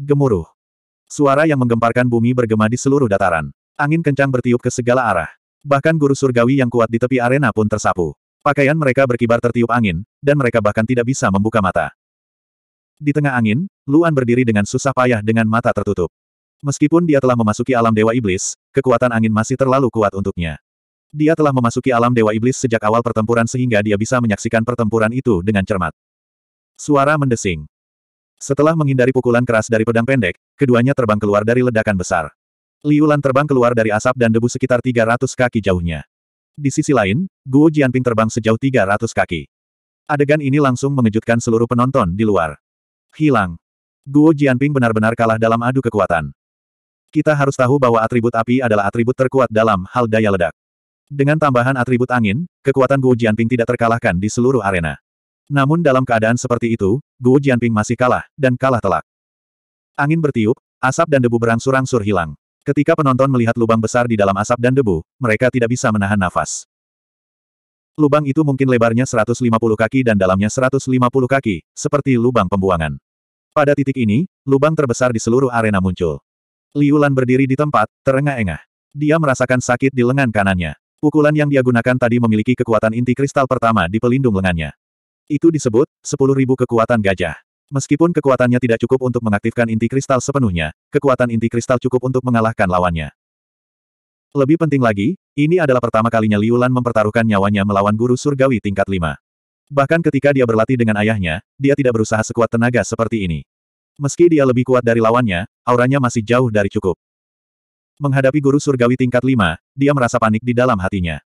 Gemuruh. Suara yang menggemparkan bumi bergema di seluruh dataran. Angin kencang bertiup ke segala arah. Bahkan guru surgawi yang kuat di tepi arena pun tersapu. Pakaian mereka berkibar tertiup angin, dan mereka bahkan tidak bisa membuka mata. Di tengah angin, Luan berdiri dengan susah payah dengan mata tertutup. Meskipun dia telah memasuki alam Dewa Iblis, kekuatan angin masih terlalu kuat untuknya. Dia telah memasuki alam Dewa Iblis sejak awal pertempuran sehingga dia bisa menyaksikan pertempuran itu dengan cermat. Suara mendesing. Setelah menghindari pukulan keras dari pedang pendek, keduanya terbang keluar dari ledakan besar. Liulan terbang keluar dari asap dan debu sekitar 300 kaki jauhnya. Di sisi lain, Guo Jianping terbang sejauh 300 kaki. Adegan ini langsung mengejutkan seluruh penonton di luar. Hilang. Guo Jianping benar-benar kalah dalam adu kekuatan. Kita harus tahu bahwa atribut api adalah atribut terkuat dalam hal daya ledak. Dengan tambahan atribut angin, kekuatan Guo Jianping tidak terkalahkan di seluruh arena. Namun dalam keadaan seperti itu, Guo Jianping masih kalah, dan kalah telak. Angin bertiup, asap dan debu berangsur-angsur hilang. Ketika penonton melihat lubang besar di dalam asap dan debu, mereka tidak bisa menahan nafas. Lubang itu mungkin lebarnya 150 kaki dan dalamnya 150 kaki, seperti lubang pembuangan. Pada titik ini, lubang terbesar di seluruh arena muncul. Liulan berdiri di tempat, terengah-engah. Dia merasakan sakit di lengan kanannya. Pukulan yang dia gunakan tadi memiliki kekuatan inti kristal pertama di pelindung lengannya. Itu disebut, 10.000 kekuatan gajah. Meskipun kekuatannya tidak cukup untuk mengaktifkan inti kristal sepenuhnya, kekuatan inti kristal cukup untuk mengalahkan lawannya. Lebih penting lagi, ini adalah pertama kalinya Liulan mempertaruhkan nyawanya melawan guru surgawi tingkat 5. Bahkan ketika dia berlatih dengan ayahnya, dia tidak berusaha sekuat tenaga seperti ini. Meski dia lebih kuat dari lawannya, auranya masih jauh dari cukup. Menghadapi guru surgawi tingkat 5, dia merasa panik di dalam hatinya.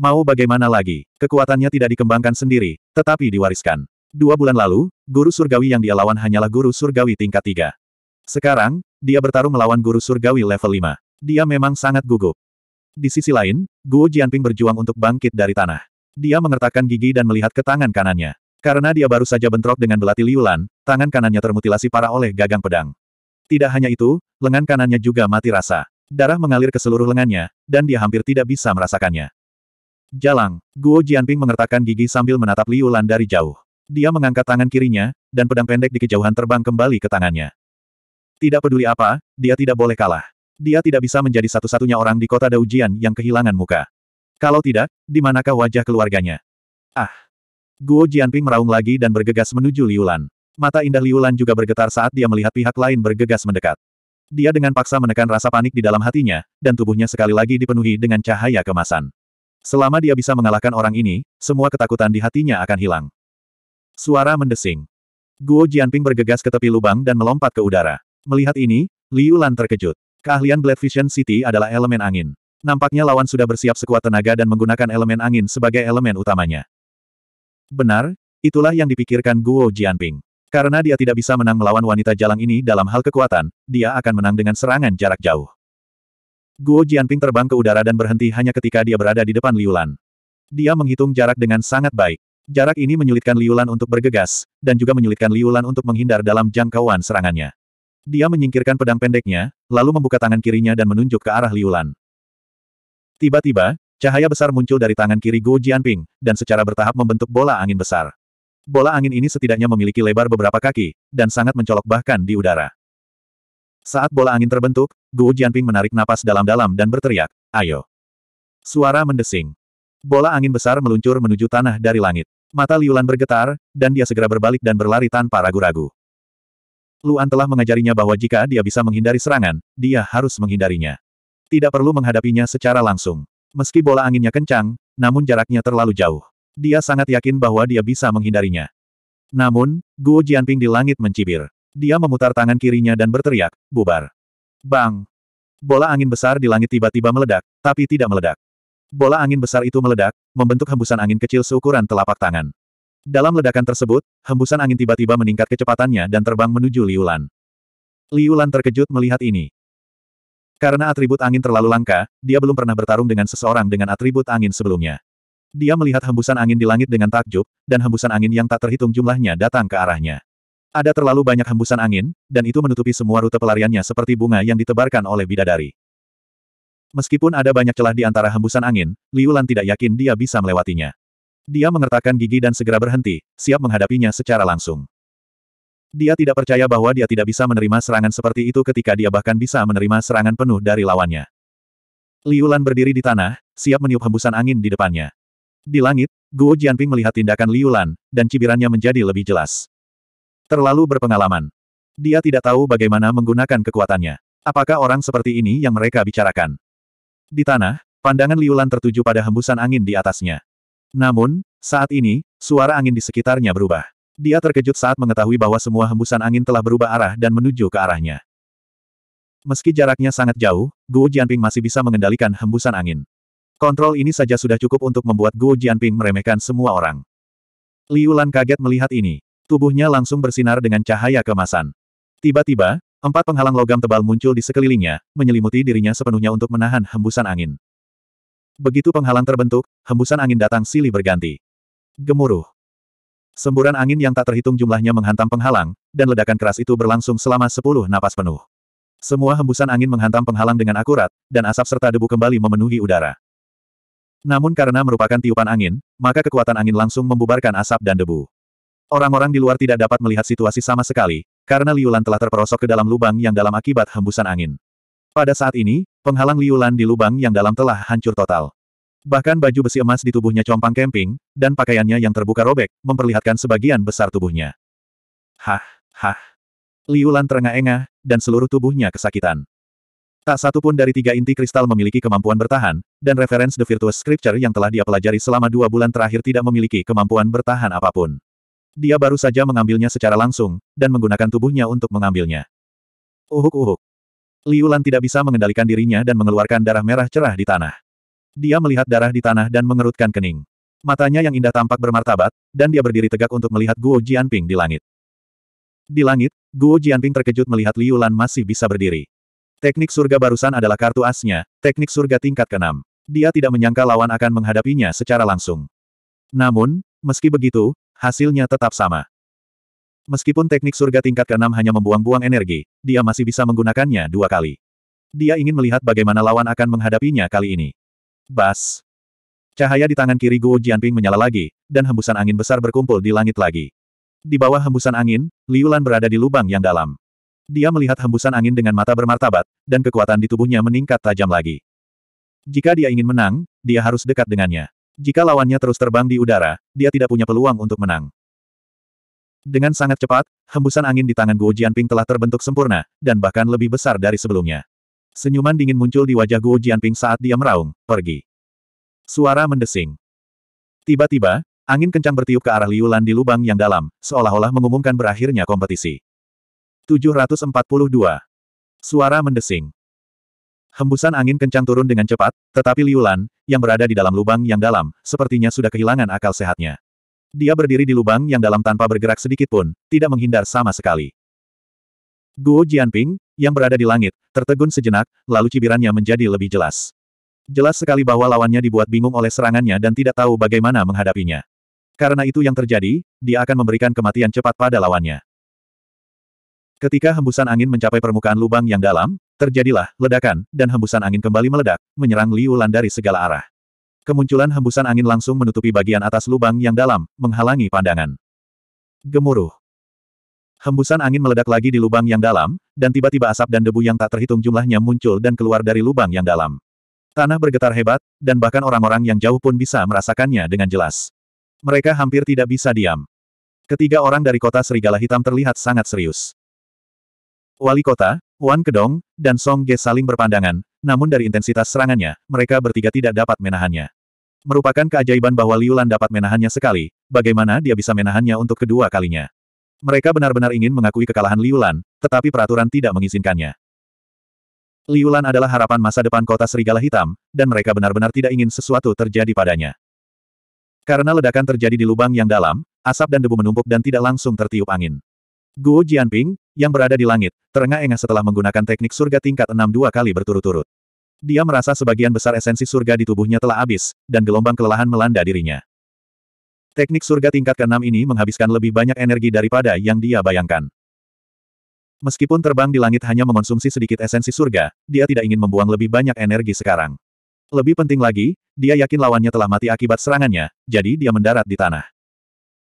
Mau bagaimana lagi, kekuatannya tidak dikembangkan sendiri, tetapi diwariskan. Dua bulan lalu, guru surgawi yang dia lawan hanyalah guru surgawi tingkat tiga. Sekarang, dia bertarung melawan guru surgawi level 5. Dia memang sangat gugup. Di sisi lain, Guo Jianping berjuang untuk bangkit dari tanah. Dia mengertakkan gigi dan melihat ke tangan kanannya. Karena dia baru saja bentrok dengan belati liulan, tangan kanannya termutilasi parah oleh gagang pedang. Tidak hanya itu, lengan kanannya juga mati rasa. Darah mengalir ke seluruh lengannya, dan dia hampir tidak bisa merasakannya. Jalang, Guo Jianping mengertakkan gigi sambil menatap Liu Lan dari jauh. Dia mengangkat tangan kirinya, dan pedang pendek di kejauhan terbang kembali ke tangannya. Tidak peduli apa, dia tidak boleh kalah. Dia tidak bisa menjadi satu-satunya orang di kota Daujian yang kehilangan muka. Kalau tidak, di manakah wajah keluarganya? Ah! Guo Jianping meraung lagi dan bergegas menuju Liu Lan. Mata indah Liu Lan juga bergetar saat dia melihat pihak lain bergegas mendekat. Dia dengan paksa menekan rasa panik di dalam hatinya, dan tubuhnya sekali lagi dipenuhi dengan cahaya kemasan. Selama dia bisa mengalahkan orang ini, semua ketakutan di hatinya akan hilang. Suara mendesing. Guo Jianping bergegas ke tepi lubang dan melompat ke udara. Melihat ini, Liu Lan terkejut. Keahlian Blade Vision City adalah elemen angin. Nampaknya lawan sudah bersiap sekuat tenaga dan menggunakan elemen angin sebagai elemen utamanya. Benar, itulah yang dipikirkan Guo Jianping. Karena dia tidak bisa menang melawan wanita jalang ini dalam hal kekuatan, dia akan menang dengan serangan jarak jauh. Guo Jianping terbang ke udara dan berhenti hanya ketika dia berada di depan Liulan. Dia menghitung jarak dengan sangat baik. Jarak ini menyulitkan Liulan untuk bergegas, dan juga menyulitkan Liulan untuk menghindar dalam jangkauan serangannya. Dia menyingkirkan pedang pendeknya, lalu membuka tangan kirinya dan menunjuk ke arah Liulan. Tiba-tiba, cahaya besar muncul dari tangan kiri Guo Jianping, dan secara bertahap membentuk bola angin besar. Bola angin ini setidaknya memiliki lebar beberapa kaki, dan sangat mencolok bahkan di udara. Saat bola angin terbentuk, Gu Jianping menarik napas dalam-dalam dan berteriak, ayo. Suara mendesing. Bola angin besar meluncur menuju tanah dari langit. Mata Liulan bergetar, dan dia segera berbalik dan berlari tanpa ragu-ragu. Luan telah mengajarinya bahwa jika dia bisa menghindari serangan, dia harus menghindarinya. Tidak perlu menghadapinya secara langsung. Meski bola anginnya kencang, namun jaraknya terlalu jauh. Dia sangat yakin bahwa dia bisa menghindarinya. Namun, Guo Jianping di langit mencibir. Dia memutar tangan kirinya dan berteriak, bubar. Bang! Bola angin besar di langit tiba-tiba meledak, tapi tidak meledak. Bola angin besar itu meledak, membentuk hembusan angin kecil seukuran telapak tangan. Dalam ledakan tersebut, hembusan angin tiba-tiba meningkat kecepatannya dan terbang menuju Liulan. Liulan terkejut melihat ini. Karena atribut angin terlalu langka, dia belum pernah bertarung dengan seseorang dengan atribut angin sebelumnya. Dia melihat hembusan angin di langit dengan takjub, dan hembusan angin yang tak terhitung jumlahnya datang ke arahnya. Ada terlalu banyak hembusan angin, dan itu menutupi semua rute pelariannya seperti bunga yang ditebarkan oleh bidadari. Meskipun ada banyak celah di antara hembusan angin, Liu Lan tidak yakin dia bisa melewatinya. Dia mengertakkan gigi dan segera berhenti, siap menghadapinya secara langsung. Dia tidak percaya bahwa dia tidak bisa menerima serangan seperti itu ketika dia bahkan bisa menerima serangan penuh dari lawannya. Liu Lan berdiri di tanah, siap meniup hembusan angin di depannya. Di langit, Guo Jianping melihat tindakan Liu Lan, dan cibirannya menjadi lebih jelas. Terlalu berpengalaman. Dia tidak tahu bagaimana menggunakan kekuatannya. Apakah orang seperti ini yang mereka bicarakan? Di tanah, pandangan Liulan tertuju pada hembusan angin di atasnya. Namun, saat ini, suara angin di sekitarnya berubah. Dia terkejut saat mengetahui bahwa semua hembusan angin telah berubah arah dan menuju ke arahnya. Meski jaraknya sangat jauh, Guo Jianping masih bisa mengendalikan hembusan angin. Kontrol ini saja sudah cukup untuk membuat Guo Jianping meremehkan semua orang. Liulan kaget melihat ini. Tubuhnya langsung bersinar dengan cahaya kemasan. Tiba-tiba, empat penghalang logam tebal muncul di sekelilingnya, menyelimuti dirinya sepenuhnya untuk menahan hembusan angin. Begitu penghalang terbentuk, hembusan angin datang silih berganti. Gemuruh. Semburan angin yang tak terhitung jumlahnya menghantam penghalang, dan ledakan keras itu berlangsung selama sepuluh napas penuh. Semua hembusan angin menghantam penghalang dengan akurat, dan asap serta debu kembali memenuhi udara. Namun karena merupakan tiupan angin, maka kekuatan angin langsung membubarkan asap dan debu. Orang-orang di luar tidak dapat melihat situasi sama sekali, karena Liulan telah terperosok ke dalam lubang yang dalam akibat hembusan angin. Pada saat ini, penghalang Liulan di lubang yang dalam telah hancur total. Bahkan baju besi emas di tubuhnya compang kemping, dan pakaiannya yang terbuka robek, memperlihatkan sebagian besar tubuhnya. Hah, hah. Liulan terengah-engah, dan seluruh tubuhnya kesakitan. Tak satu pun dari tiga inti kristal memiliki kemampuan bertahan, dan reference The Virtuous Scripture yang telah dia pelajari selama dua bulan terakhir tidak memiliki kemampuan bertahan apapun. Dia baru saja mengambilnya secara langsung, dan menggunakan tubuhnya untuk mengambilnya. Uhuk-uhuk. Liu Lan tidak bisa mengendalikan dirinya dan mengeluarkan darah merah cerah di tanah. Dia melihat darah di tanah dan mengerutkan kening. Matanya yang indah tampak bermartabat, dan dia berdiri tegak untuk melihat Guo Jianping di langit. Di langit, Guo Jianping terkejut melihat Liu Lan masih bisa berdiri. Teknik surga barusan adalah kartu asnya, teknik surga tingkat ke-6. Dia tidak menyangka lawan akan menghadapinya secara langsung. Namun, meski begitu, hasilnya tetap sama. Meskipun teknik surga tingkat ke-6 hanya membuang-buang energi, dia masih bisa menggunakannya dua kali. Dia ingin melihat bagaimana lawan akan menghadapinya kali ini. Bas. Cahaya di tangan kiri Guo Jianping menyala lagi, dan hembusan angin besar berkumpul di langit lagi. Di bawah hembusan angin, Liulan berada di lubang yang dalam. Dia melihat hembusan angin dengan mata bermartabat, dan kekuatan di tubuhnya meningkat tajam lagi. Jika dia ingin menang, dia harus dekat dengannya. Jika lawannya terus terbang di udara, dia tidak punya peluang untuk menang. Dengan sangat cepat, hembusan angin di tangan Guo Jianping telah terbentuk sempurna, dan bahkan lebih besar dari sebelumnya. Senyuman dingin muncul di wajah Guo Jianping saat dia meraung, pergi. Suara mendesing. Tiba-tiba, angin kencang bertiup ke arah Liulan di lubang yang dalam, seolah-olah mengumumkan berakhirnya kompetisi. 742. Suara mendesing. Hembusan angin kencang turun dengan cepat, tetapi Liulan, yang berada di dalam lubang yang dalam, sepertinya sudah kehilangan akal sehatnya. Dia berdiri di lubang yang dalam tanpa bergerak sedikit pun, tidak menghindar sama sekali. Guo Jianping, yang berada di langit, tertegun sejenak, lalu cibirannya menjadi lebih jelas. Jelas sekali bahwa lawannya dibuat bingung oleh serangannya dan tidak tahu bagaimana menghadapinya. Karena itu yang terjadi, dia akan memberikan kematian cepat pada lawannya. Ketika hembusan angin mencapai permukaan lubang yang dalam, Terjadilah ledakan, dan hembusan angin kembali meledak, menyerang Liu Lan dari segala arah. Kemunculan hembusan angin langsung menutupi bagian atas lubang yang dalam, menghalangi pandangan. Gemuruh. Hembusan angin meledak lagi di lubang yang dalam, dan tiba-tiba asap dan debu yang tak terhitung jumlahnya muncul dan keluar dari lubang yang dalam. Tanah bergetar hebat, dan bahkan orang-orang yang jauh pun bisa merasakannya dengan jelas. Mereka hampir tidak bisa diam. Ketiga orang dari kota Serigala Hitam terlihat sangat serius. Wali kota, Wan Kedong, dan Song Ge saling berpandangan, namun dari intensitas serangannya, mereka bertiga tidak dapat menahannya. Merupakan keajaiban bahwa Liu Lan dapat menahannya sekali, bagaimana dia bisa menahannya untuk kedua kalinya. Mereka benar-benar ingin mengakui kekalahan Liu Lan, tetapi peraturan tidak mengizinkannya. Liu Lan adalah harapan masa depan kota Serigala Hitam, dan mereka benar-benar tidak ingin sesuatu terjadi padanya. Karena ledakan terjadi di lubang yang dalam, asap dan debu menumpuk dan tidak langsung tertiup angin. Guo Jianping, yang berada di langit, terengah-engah setelah menggunakan teknik surga tingkat 6 dua kali berturut-turut. Dia merasa sebagian besar esensi surga di tubuhnya telah habis, dan gelombang kelelahan melanda dirinya. Teknik surga tingkat ke-6 ini menghabiskan lebih banyak energi daripada yang dia bayangkan. Meskipun terbang di langit hanya mengonsumsi sedikit esensi surga, dia tidak ingin membuang lebih banyak energi sekarang. Lebih penting lagi, dia yakin lawannya telah mati akibat serangannya, jadi dia mendarat di tanah.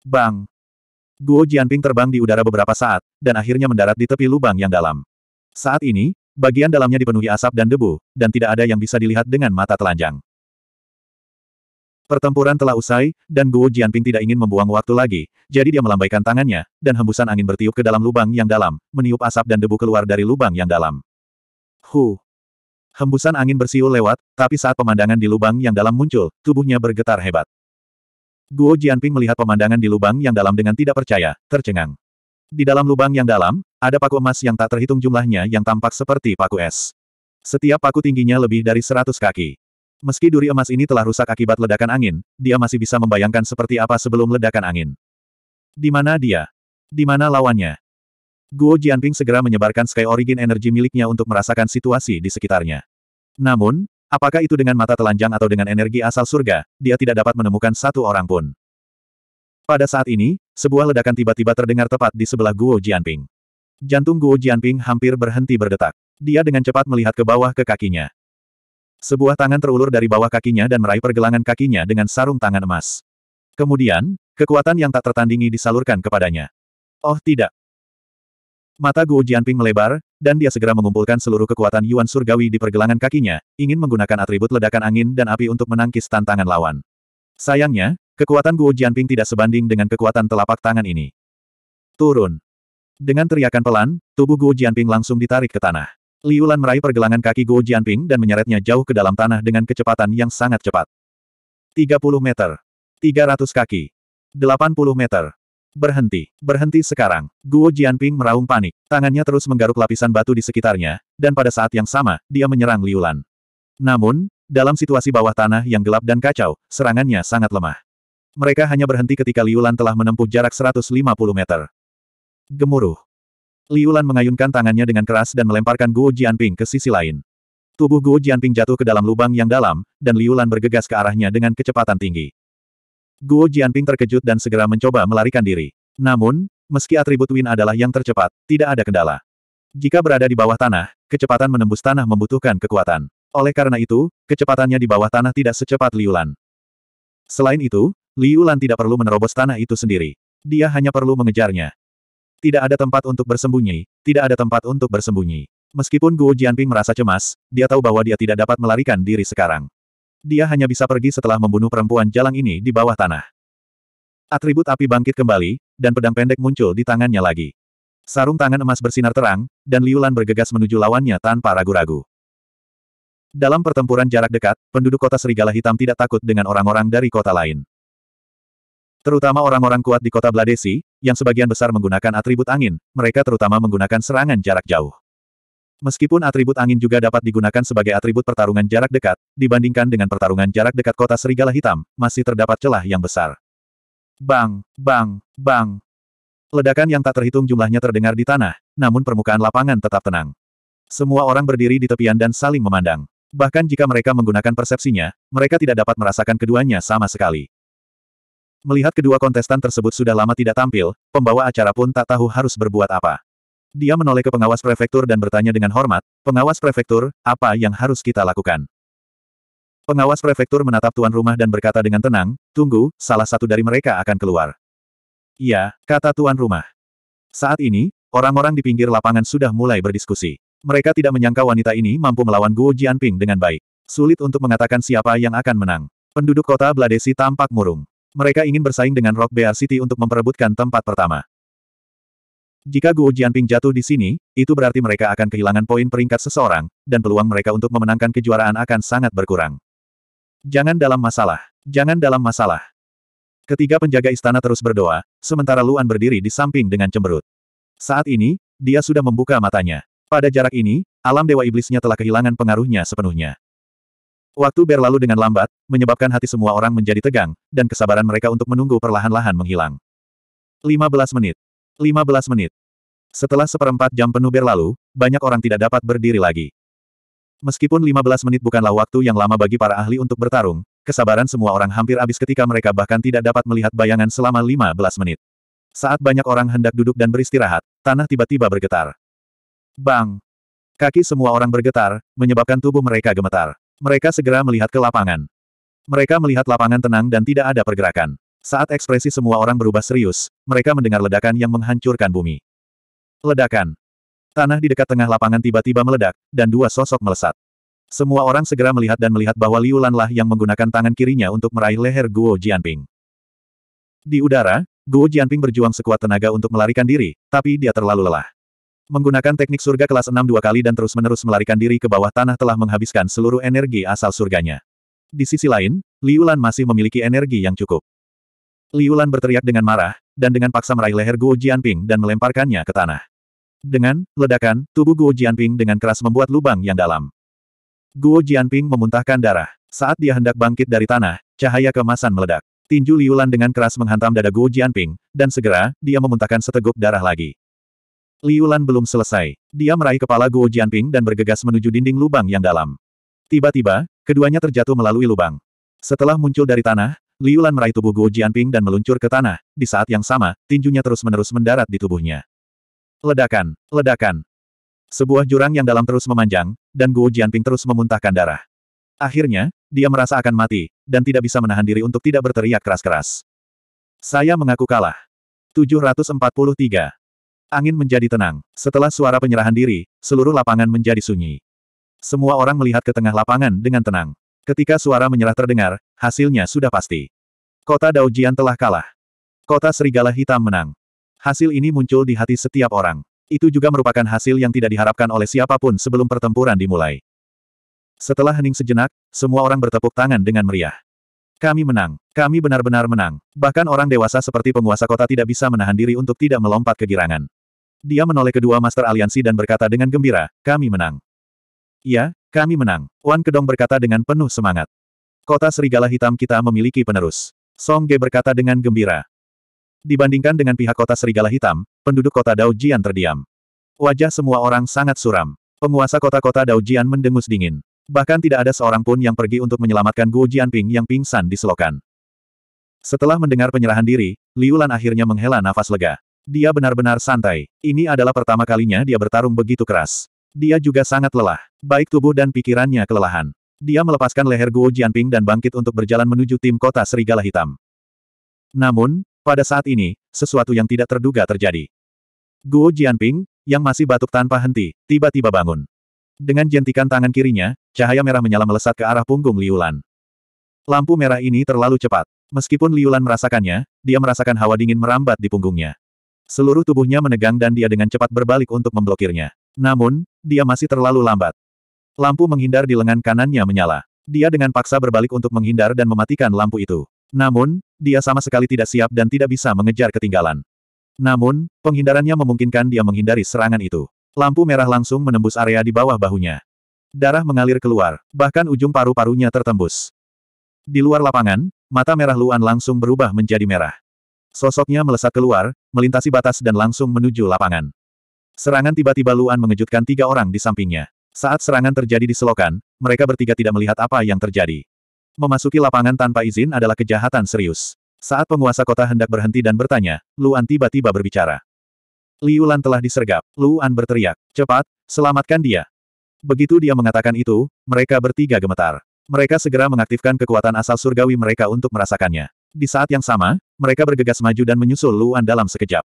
Bang! Guo Jianping terbang di udara beberapa saat, dan akhirnya mendarat di tepi lubang yang dalam. Saat ini, bagian dalamnya dipenuhi asap dan debu, dan tidak ada yang bisa dilihat dengan mata telanjang. Pertempuran telah usai, dan Guo Jianping tidak ingin membuang waktu lagi, jadi dia melambaikan tangannya, dan hembusan angin bertiup ke dalam lubang yang dalam, meniup asap dan debu keluar dari lubang yang dalam. Hu! Hembusan angin bersiul lewat, tapi saat pemandangan di lubang yang dalam muncul, tubuhnya bergetar hebat. Guo Jianping melihat pemandangan di lubang yang dalam dengan tidak percaya, tercengang. Di dalam lubang yang dalam, ada paku emas yang tak terhitung jumlahnya yang tampak seperti paku es. Setiap paku tingginya lebih dari seratus kaki. Meski duri emas ini telah rusak akibat ledakan angin, dia masih bisa membayangkan seperti apa sebelum ledakan angin. Di mana dia? Di mana lawannya? Guo Jianping segera menyebarkan Sky Origin Energi miliknya untuk merasakan situasi di sekitarnya. Namun, Apakah itu dengan mata telanjang atau dengan energi asal surga, dia tidak dapat menemukan satu orang pun. Pada saat ini, sebuah ledakan tiba-tiba terdengar tepat di sebelah Guo Jianping. Jantung Guo Jianping hampir berhenti berdetak. Dia dengan cepat melihat ke bawah ke kakinya. Sebuah tangan terulur dari bawah kakinya dan meraih pergelangan kakinya dengan sarung tangan emas. Kemudian, kekuatan yang tak tertandingi disalurkan kepadanya. Oh tidak, Mata Guo Jianping melebar, dan dia segera mengumpulkan seluruh kekuatan Yuan Surgawi di pergelangan kakinya, ingin menggunakan atribut ledakan angin dan api untuk menangkis tantangan lawan. Sayangnya, kekuatan Guo Jianping tidak sebanding dengan kekuatan telapak tangan ini. Turun. Dengan teriakan pelan, tubuh Guo Jianping langsung ditarik ke tanah. Liulan meraih pergelangan kaki Guo Jianping dan menyeretnya jauh ke dalam tanah dengan kecepatan yang sangat cepat. 30 meter. 300 kaki. 80 meter. Berhenti, berhenti sekarang. Guo Jianping meraung panik. Tangannya terus menggaruk lapisan batu di sekitarnya, dan pada saat yang sama, dia menyerang Liulan. Namun, dalam situasi bawah tanah yang gelap dan kacau, serangannya sangat lemah. Mereka hanya berhenti ketika Liulan telah menempuh jarak 150 meter. Gemuruh. Liulan mengayunkan tangannya dengan keras dan melemparkan Guo Jianping ke sisi lain. Tubuh Guo Jianping jatuh ke dalam lubang yang dalam, dan Liulan bergegas ke arahnya dengan kecepatan tinggi. Guo Jianping terkejut dan segera mencoba melarikan diri. Namun, meski atribut Win adalah yang tercepat, tidak ada kendala. Jika berada di bawah tanah, kecepatan menembus tanah membutuhkan kekuatan. Oleh karena itu, kecepatannya di bawah tanah tidak secepat Liu Selain itu, Liu tidak perlu menerobos tanah itu sendiri. Dia hanya perlu mengejarnya. Tidak ada tempat untuk bersembunyi, tidak ada tempat untuk bersembunyi. Meskipun Guo Jianping merasa cemas, dia tahu bahwa dia tidak dapat melarikan diri sekarang. Dia hanya bisa pergi setelah membunuh perempuan jalang ini di bawah tanah. Atribut api bangkit kembali, dan pedang pendek muncul di tangannya lagi. Sarung tangan emas bersinar terang, dan Liulan bergegas menuju lawannya tanpa ragu-ragu. Dalam pertempuran jarak dekat, penduduk kota Serigala Hitam tidak takut dengan orang-orang dari kota lain. Terutama orang-orang kuat di kota Bladesi, yang sebagian besar menggunakan atribut angin, mereka terutama menggunakan serangan jarak jauh. Meskipun atribut angin juga dapat digunakan sebagai atribut pertarungan jarak dekat, dibandingkan dengan pertarungan jarak dekat kota serigala hitam, masih terdapat celah yang besar. Bang, bang, bang. Ledakan yang tak terhitung jumlahnya terdengar di tanah, namun permukaan lapangan tetap tenang. Semua orang berdiri di tepian dan saling memandang. Bahkan jika mereka menggunakan persepsinya, mereka tidak dapat merasakan keduanya sama sekali. Melihat kedua kontestan tersebut sudah lama tidak tampil, pembawa acara pun tak tahu harus berbuat apa. Dia menoleh ke pengawas prefektur dan bertanya dengan hormat, pengawas prefektur, apa yang harus kita lakukan? Pengawas prefektur menatap tuan rumah dan berkata dengan tenang, tunggu, salah satu dari mereka akan keluar. Iya, kata tuan rumah. Saat ini, orang-orang di pinggir lapangan sudah mulai berdiskusi. Mereka tidak menyangka wanita ini mampu melawan Guo Jianping dengan baik. Sulit untuk mengatakan siapa yang akan menang. Penduduk kota Bladesi tampak murung. Mereka ingin bersaing dengan Rock Bear City untuk memperebutkan tempat pertama. Jika Guo Jianping jatuh di sini, itu berarti mereka akan kehilangan poin peringkat seseorang, dan peluang mereka untuk memenangkan kejuaraan akan sangat berkurang. Jangan dalam masalah. Jangan dalam masalah. Ketiga penjaga istana terus berdoa, sementara Luan berdiri di samping dengan cemberut. Saat ini, dia sudah membuka matanya. Pada jarak ini, alam dewa iblisnya telah kehilangan pengaruhnya sepenuhnya. Waktu berlalu dengan lambat, menyebabkan hati semua orang menjadi tegang, dan kesabaran mereka untuk menunggu perlahan-lahan menghilang. 15 menit. 15 menit. Setelah seperempat jam penuh berlalu, banyak orang tidak dapat berdiri lagi. Meskipun 15 menit bukanlah waktu yang lama bagi para ahli untuk bertarung, kesabaran semua orang hampir habis ketika mereka bahkan tidak dapat melihat bayangan selama 15 menit. Saat banyak orang hendak duduk dan beristirahat, tanah tiba-tiba bergetar. Bang! Kaki semua orang bergetar, menyebabkan tubuh mereka gemetar. Mereka segera melihat ke lapangan. Mereka melihat lapangan tenang dan tidak ada pergerakan. Saat ekspresi semua orang berubah serius, mereka mendengar ledakan yang menghancurkan bumi. Ledakan. Tanah di dekat tengah lapangan tiba-tiba meledak, dan dua sosok melesat. Semua orang segera melihat dan melihat bahwa Liu Lanlah yang menggunakan tangan kirinya untuk meraih leher Guo Jianping. Di udara, Guo Jianping berjuang sekuat tenaga untuk melarikan diri, tapi dia terlalu lelah. Menggunakan teknik surga kelas 6 dua kali dan terus-menerus melarikan diri ke bawah tanah telah menghabiskan seluruh energi asal surganya. Di sisi lain, Liu Lan masih memiliki energi yang cukup. Liulan berteriak dengan marah, dan dengan paksa meraih leher Guo Jianping dan melemparkannya ke tanah. Dengan ledakan, tubuh Guo Jianping dengan keras membuat lubang yang dalam. Guo Jianping memuntahkan darah. Saat dia hendak bangkit dari tanah, cahaya kemasan meledak. Tinju Liulan dengan keras menghantam dada Guo Jianping, dan segera, dia memuntahkan seteguk darah lagi. Liulan belum selesai. Dia meraih kepala Guo Jianping dan bergegas menuju dinding lubang yang dalam. Tiba-tiba, keduanya terjatuh melalui lubang. Setelah muncul dari tanah, Liu Lan meraih tubuh Guo Jianping dan meluncur ke tanah, di saat yang sama, tinjunya terus-menerus mendarat di tubuhnya. Ledakan, ledakan. Sebuah jurang yang dalam terus memanjang, dan Guo Jianping terus memuntahkan darah. Akhirnya, dia merasa akan mati, dan tidak bisa menahan diri untuk tidak berteriak keras-keras. Saya mengaku kalah. 743. Angin menjadi tenang. Setelah suara penyerahan diri, seluruh lapangan menjadi sunyi. Semua orang melihat ke tengah lapangan dengan tenang. Ketika suara menyerah terdengar, hasilnya sudah pasti. Kota Daojian telah kalah. Kota Serigala Hitam menang. Hasil ini muncul di hati setiap orang. Itu juga merupakan hasil yang tidak diharapkan oleh siapapun sebelum pertempuran dimulai. Setelah hening sejenak, semua orang bertepuk tangan dengan meriah. Kami menang. Kami benar-benar menang. Bahkan orang dewasa seperti penguasa kota tidak bisa menahan diri untuk tidak melompat kegirangan. Dia menoleh kedua Master Aliansi dan berkata dengan gembira, kami menang. Ya, kami menang, Wan Kedong berkata dengan penuh semangat. Kota Serigala Hitam kita memiliki penerus. Song Ge berkata dengan gembira. Dibandingkan dengan pihak kota Serigala Hitam, penduduk kota Daojian terdiam. Wajah semua orang sangat suram. Penguasa kota-kota Daojian mendengus dingin. Bahkan tidak ada seorang pun yang pergi untuk menyelamatkan Guo Jianping yang pingsan di selokan. Setelah mendengar penyerahan diri, Liu Lan akhirnya menghela nafas lega. Dia benar-benar santai. Ini adalah pertama kalinya dia bertarung begitu keras. Dia juga sangat lelah. Baik tubuh dan pikirannya kelelahan. Dia melepaskan leher Guo Jianping dan bangkit untuk berjalan menuju tim kota Serigala Hitam. Namun, pada saat ini, sesuatu yang tidak terduga terjadi. Guo Jianping, yang masih batuk tanpa henti, tiba-tiba bangun. Dengan jentikan tangan kirinya, cahaya merah menyala melesat ke arah punggung Liulan. Lampu merah ini terlalu cepat. Meskipun Liulan merasakannya, dia merasakan hawa dingin merambat di punggungnya. Seluruh tubuhnya menegang dan dia dengan cepat berbalik untuk memblokirnya. Namun, dia masih terlalu lambat. Lampu menghindar di lengan kanannya menyala. Dia dengan paksa berbalik untuk menghindar dan mematikan lampu itu. Namun, dia sama sekali tidak siap dan tidak bisa mengejar ketinggalan. Namun, penghindarannya memungkinkan dia menghindari serangan itu. Lampu merah langsung menembus area di bawah bahunya. Darah mengalir keluar, bahkan ujung paru-parunya tertembus. Di luar lapangan, mata merah Luan langsung berubah menjadi merah. Sosoknya melesat keluar, melintasi batas dan langsung menuju lapangan. Serangan tiba-tiba Luan mengejutkan tiga orang di sampingnya. Saat serangan terjadi di selokan, mereka bertiga tidak melihat apa yang terjadi. Memasuki lapangan tanpa izin adalah kejahatan serius. Saat penguasa kota hendak berhenti dan bertanya, Luan tiba-tiba berbicara. Liulan telah disergap. Luan berteriak, cepat, selamatkan dia. Begitu dia mengatakan itu, mereka bertiga gemetar. Mereka segera mengaktifkan kekuatan asal surgawi mereka untuk merasakannya. Di saat yang sama, mereka bergegas maju dan menyusul Luan dalam sekejap.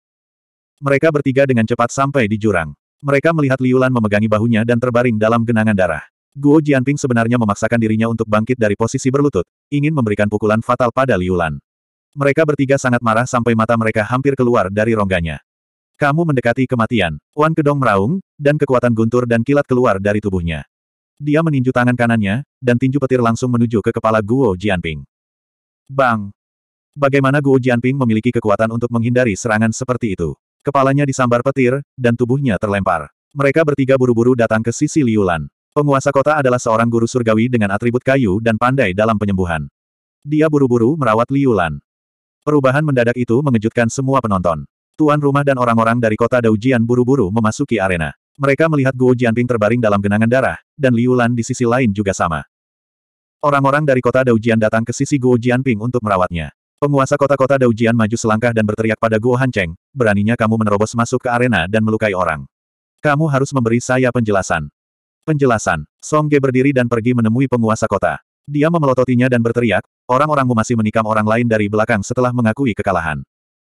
Mereka bertiga dengan cepat sampai di jurang. Mereka melihat Liulan memegangi bahunya dan terbaring dalam genangan darah. Guo Jianping sebenarnya memaksakan dirinya untuk bangkit dari posisi berlutut, ingin memberikan pukulan fatal pada Liulan. Mereka bertiga sangat marah sampai mata mereka hampir keluar dari rongganya. Kamu mendekati kematian. Wan Kedong meraung, dan kekuatan guntur dan kilat keluar dari tubuhnya. Dia meninju tangan kanannya, dan tinju petir langsung menuju ke kepala Guo Jianping. Bang! Bagaimana Guo Jianping memiliki kekuatan untuk menghindari serangan seperti itu? Kepalanya disambar petir, dan tubuhnya terlempar. Mereka bertiga buru-buru datang ke sisi Liulan. Penguasa kota adalah seorang guru surgawi dengan atribut kayu dan pandai dalam penyembuhan. Dia buru-buru merawat Liulan. Perubahan mendadak itu mengejutkan semua penonton. Tuan rumah dan orang-orang dari kota Daujian buru-buru memasuki arena. Mereka melihat Guo Jianping terbaring dalam genangan darah, dan Liulan di sisi lain juga sama. Orang-orang dari kota Daujian datang ke sisi Guo Jianping untuk merawatnya. Penguasa kota-kota Daujian maju selangkah dan berteriak pada Guo Hancheng, beraninya kamu menerobos masuk ke arena dan melukai orang. Kamu harus memberi saya penjelasan. Penjelasan. Song Ge berdiri dan pergi menemui penguasa kota. Dia memelototinya dan berteriak, orang-orangmu masih menikam orang lain dari belakang setelah mengakui kekalahan.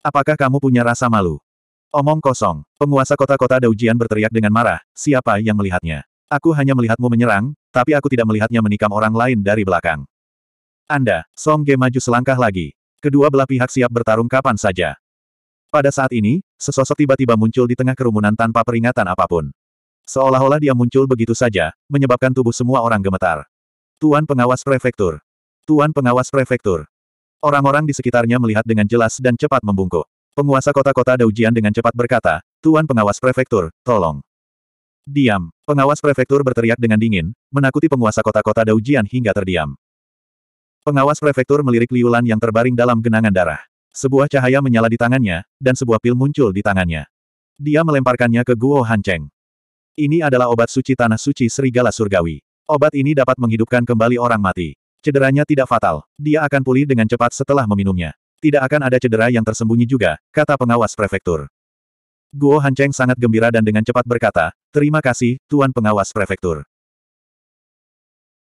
Apakah kamu punya rasa malu? Omong kosong. Penguasa kota-kota Daujian berteriak dengan marah, siapa yang melihatnya? Aku hanya melihatmu menyerang, tapi aku tidak melihatnya menikam orang lain dari belakang. Anda, Song Ge maju selangkah lagi. Kedua belah pihak siap bertarung kapan saja. Pada saat ini, sesosok tiba-tiba muncul di tengah kerumunan tanpa peringatan apapun. Seolah-olah dia muncul begitu saja, menyebabkan tubuh semua orang gemetar. Tuan pengawas prefektur. Tuan pengawas prefektur. Orang-orang di sekitarnya melihat dengan jelas dan cepat membungkuk. Penguasa kota-kota Daujian dengan cepat berkata, Tuan pengawas prefektur, tolong. Diam. Pengawas prefektur berteriak dengan dingin, menakuti penguasa kota-kota Daujian hingga terdiam. Pengawas prefektur melirik Liulan yang terbaring dalam genangan darah. Sebuah cahaya menyala di tangannya, dan sebuah pil muncul di tangannya. Dia melemparkannya ke Guo Hancheng. Ini adalah obat suci tanah suci serigala surgawi. Obat ini dapat menghidupkan kembali orang mati. Cederanya tidak fatal. Dia akan pulih dengan cepat setelah meminumnya. Tidak akan ada cedera yang tersembunyi juga, kata pengawas prefektur. Guo Hancheng sangat gembira dan dengan cepat berkata, Terima kasih, Tuan Pengawas Prefektur.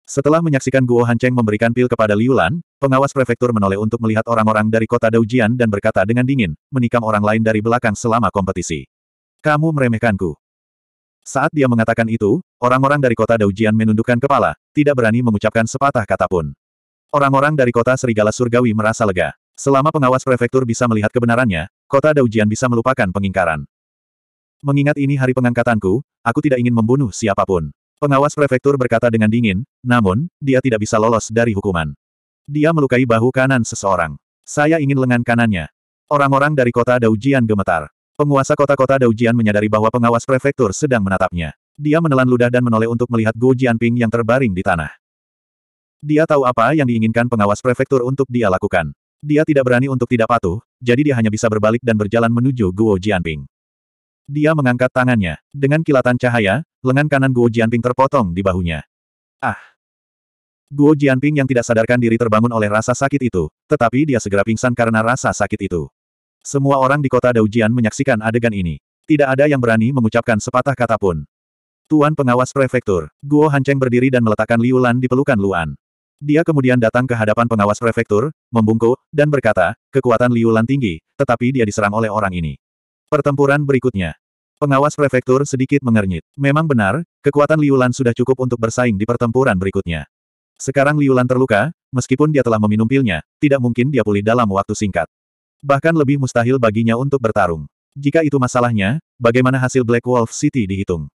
Setelah menyaksikan Guo Hancheng memberikan pil kepada Liu Lan, pengawas prefektur menoleh untuk melihat orang-orang dari kota Daujian dan berkata dengan dingin, menikam orang lain dari belakang selama kompetisi. Kamu meremehkanku. Saat dia mengatakan itu, orang-orang dari kota Daujian menundukkan kepala, tidak berani mengucapkan sepatah kata pun. Orang-orang dari kota Serigala Surgawi merasa lega. Selama pengawas prefektur bisa melihat kebenarannya, kota Daujian bisa melupakan pengingkaran. Mengingat ini hari pengangkatanku, aku tidak ingin membunuh siapapun. Pengawas prefektur berkata dengan dingin, namun, dia tidak bisa lolos dari hukuman. Dia melukai bahu kanan seseorang. Saya ingin lengan kanannya. Orang-orang dari kota Daujian gemetar. Penguasa kota-kota Daujian menyadari bahwa pengawas prefektur sedang menatapnya. Dia menelan ludah dan menoleh untuk melihat Guo Jianping yang terbaring di tanah. Dia tahu apa yang diinginkan pengawas prefektur untuk dia lakukan. Dia tidak berani untuk tidak patuh, jadi dia hanya bisa berbalik dan berjalan menuju Guo Jianping. Dia mengangkat tangannya. Dengan kilatan cahaya, lengan kanan Guo Jianping terpotong di bahunya. Ah! Guo Jianping yang tidak sadarkan diri terbangun oleh rasa sakit itu, tetapi dia segera pingsan karena rasa sakit itu. Semua orang di kota Daujian menyaksikan adegan ini. Tidak ada yang berani mengucapkan sepatah kata pun. Tuan pengawas prefektur, Guo Hancheng berdiri dan meletakkan Liu Lan di pelukan Luan. Dia kemudian datang ke hadapan pengawas prefektur, membungkuk, dan berkata, kekuatan Liu Lan tinggi, tetapi dia diserang oleh orang ini. Pertempuran berikutnya, Pengawas prefektur sedikit mengernyit. Memang benar, kekuatan Liulan sudah cukup untuk bersaing di pertempuran berikutnya. Sekarang Liulan terluka, meskipun dia telah meminum pilnya, tidak mungkin dia pulih dalam waktu singkat. Bahkan lebih mustahil baginya untuk bertarung. Jika itu masalahnya, bagaimana hasil Black Wolf City dihitung?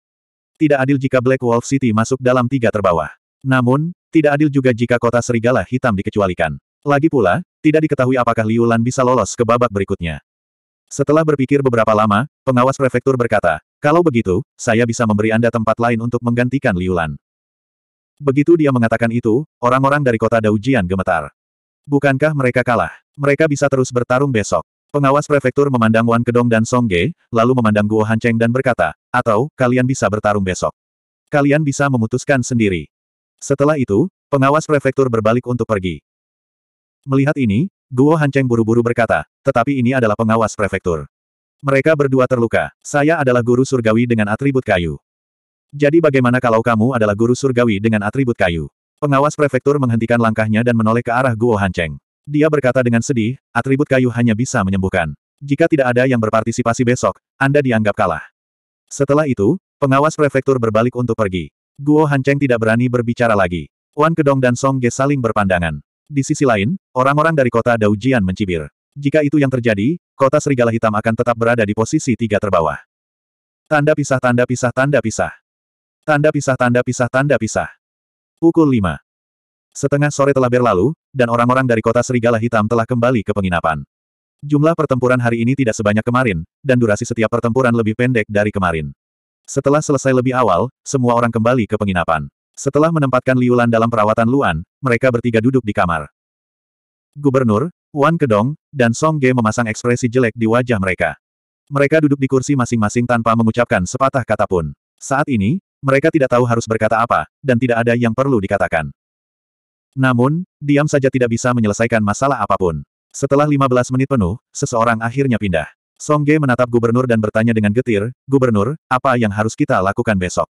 Tidak adil jika Black Wolf City masuk dalam tiga terbawah. Namun, tidak adil juga jika kota serigala hitam dikecualikan. Lagi pula, tidak diketahui apakah Liulan bisa lolos ke babak berikutnya. Setelah berpikir beberapa lama, pengawas prefektur berkata, kalau begitu, saya bisa memberi Anda tempat lain untuk menggantikan Liulan. Begitu dia mengatakan itu, orang-orang dari kota Daujian gemetar. Bukankah mereka kalah? Mereka bisa terus bertarung besok. Pengawas prefektur memandang Wan Kedong dan Songge, lalu memandang Guo Hancheng dan berkata, atau, kalian bisa bertarung besok. Kalian bisa memutuskan sendiri. Setelah itu, pengawas prefektur berbalik untuk pergi. Melihat ini, Guo Hancheng buru-buru berkata, tetapi ini adalah pengawas prefektur. Mereka berdua terluka, saya adalah guru surgawi dengan atribut kayu. Jadi bagaimana kalau kamu adalah guru surgawi dengan atribut kayu? Pengawas prefektur menghentikan langkahnya dan menoleh ke arah Guo Hancheng. Dia berkata dengan sedih, atribut kayu hanya bisa menyembuhkan. Jika tidak ada yang berpartisipasi besok, Anda dianggap kalah. Setelah itu, pengawas prefektur berbalik untuk pergi. Guo Hancheng tidak berani berbicara lagi. Wan Kedong dan Song Ge saling berpandangan. Di sisi lain, orang-orang dari kota Daujian mencibir. Jika itu yang terjadi, kota serigala hitam akan tetap berada di posisi tiga terbawah. Tanda pisah tanda pisah tanda pisah. Tanda pisah tanda pisah tanda pisah. Pukul 5. Setengah sore telah berlalu, dan orang-orang dari kota serigala hitam telah kembali ke penginapan. Jumlah pertempuran hari ini tidak sebanyak kemarin, dan durasi setiap pertempuran lebih pendek dari kemarin. Setelah selesai lebih awal, semua orang kembali ke penginapan. Setelah menempatkan Liulan dalam perawatan Luan, mereka bertiga duduk di kamar. Gubernur, Wan Kedong, dan Song Ge memasang ekspresi jelek di wajah mereka. Mereka duduk di kursi masing-masing tanpa mengucapkan sepatah kata pun. Saat ini, mereka tidak tahu harus berkata apa, dan tidak ada yang perlu dikatakan. Namun, diam saja tidak bisa menyelesaikan masalah apapun. Setelah 15 menit penuh, seseorang akhirnya pindah. Song Ge menatap gubernur dan bertanya dengan getir, Gubernur, apa yang harus kita lakukan besok?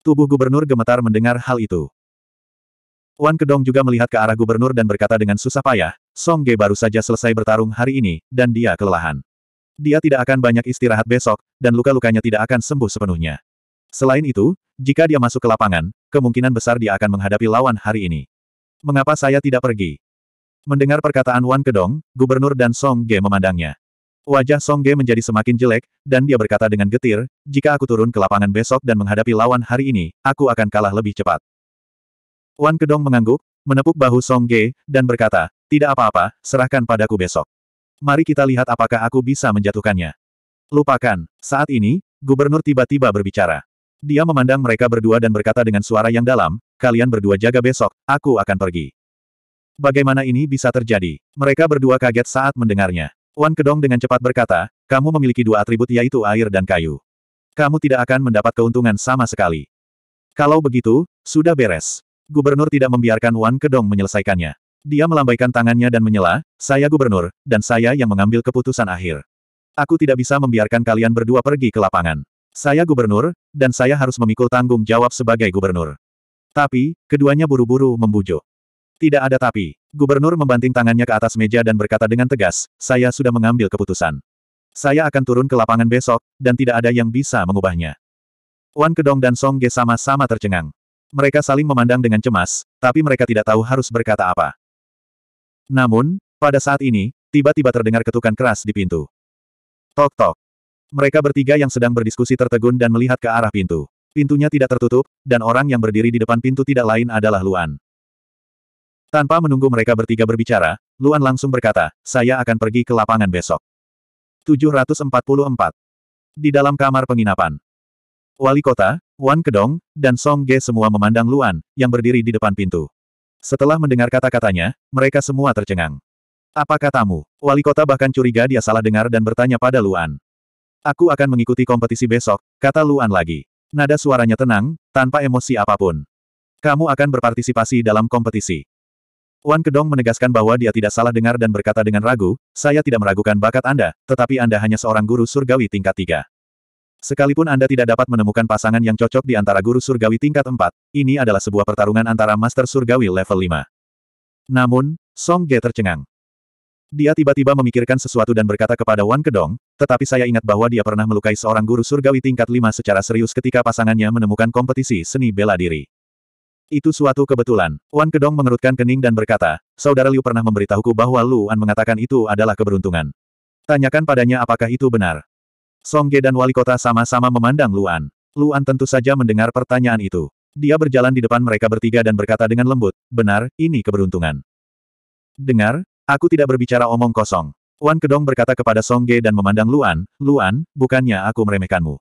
Tubuh gubernur gemetar mendengar hal itu. Wan Kedong juga melihat ke arah gubernur dan berkata dengan susah payah, Song Ge baru saja selesai bertarung hari ini, dan dia kelelahan. Dia tidak akan banyak istirahat besok, dan luka-lukanya tidak akan sembuh sepenuhnya. Selain itu, jika dia masuk ke lapangan, kemungkinan besar dia akan menghadapi lawan hari ini. Mengapa saya tidak pergi? Mendengar perkataan Wan Kedong, gubernur dan Song Ge memandangnya. Wajah Songge menjadi semakin jelek, dan dia berkata dengan getir, jika aku turun ke lapangan besok dan menghadapi lawan hari ini, aku akan kalah lebih cepat. Wan Kedong mengangguk, menepuk bahu Songge, dan berkata, tidak apa-apa, serahkan padaku besok. Mari kita lihat apakah aku bisa menjatuhkannya. Lupakan, saat ini, gubernur tiba-tiba berbicara. Dia memandang mereka berdua dan berkata dengan suara yang dalam, kalian berdua jaga besok, aku akan pergi. Bagaimana ini bisa terjadi? Mereka berdua kaget saat mendengarnya. Wan Kedong dengan cepat berkata, kamu memiliki dua atribut yaitu air dan kayu. Kamu tidak akan mendapat keuntungan sama sekali. Kalau begitu, sudah beres. Gubernur tidak membiarkan Wan Kedong menyelesaikannya. Dia melambaikan tangannya dan menyela, saya gubernur, dan saya yang mengambil keputusan akhir. Aku tidak bisa membiarkan kalian berdua pergi ke lapangan. Saya gubernur, dan saya harus memikul tanggung jawab sebagai gubernur. Tapi, keduanya buru-buru membujuk. Tidak ada tapi. Gubernur membanting tangannya ke atas meja dan berkata dengan tegas, saya sudah mengambil keputusan. Saya akan turun ke lapangan besok, dan tidak ada yang bisa mengubahnya. Wan Kedong dan Song Ge sama-sama tercengang. Mereka saling memandang dengan cemas, tapi mereka tidak tahu harus berkata apa. Namun, pada saat ini, tiba-tiba terdengar ketukan keras di pintu. Tok-tok. Mereka bertiga yang sedang berdiskusi tertegun dan melihat ke arah pintu. Pintunya tidak tertutup, dan orang yang berdiri di depan pintu tidak lain adalah Luan. Tanpa menunggu mereka bertiga berbicara, Luan langsung berkata, saya akan pergi ke lapangan besok. 744. Di dalam kamar penginapan. Wali kota, Wan Kedong, dan Song Ge semua memandang Luan, yang berdiri di depan pintu. Setelah mendengar kata-katanya, mereka semua tercengang. Apa katamu? Wali kota bahkan curiga dia salah dengar dan bertanya pada Luan. Aku akan mengikuti kompetisi besok, kata Luan lagi. Nada suaranya tenang, tanpa emosi apapun. Kamu akan berpartisipasi dalam kompetisi. Wan Kedong menegaskan bahwa dia tidak salah dengar dan berkata dengan ragu, saya tidak meragukan bakat Anda, tetapi Anda hanya seorang guru surgawi tingkat tiga. Sekalipun Anda tidak dapat menemukan pasangan yang cocok di antara guru surgawi tingkat empat, ini adalah sebuah pertarungan antara master surgawi level 5. Namun, Song Ge tercengang. Dia tiba-tiba memikirkan sesuatu dan berkata kepada Wan Kedong, tetapi saya ingat bahwa dia pernah melukai seorang guru surgawi tingkat 5 secara serius ketika pasangannya menemukan kompetisi seni bela diri. Itu suatu kebetulan. Wan Kedong mengerutkan kening dan berkata, Saudara Liu pernah memberitahuku bahwa Luan mengatakan itu adalah keberuntungan. Tanyakan padanya apakah itu benar. Songge dan wali kota sama-sama memandang Luan. Luan tentu saja mendengar pertanyaan itu. Dia berjalan di depan mereka bertiga dan berkata dengan lembut, benar, ini keberuntungan. Dengar, aku tidak berbicara omong kosong. Wan Kedong berkata kepada Songge dan memandang Luan, Luan, bukannya aku meremehkanmu.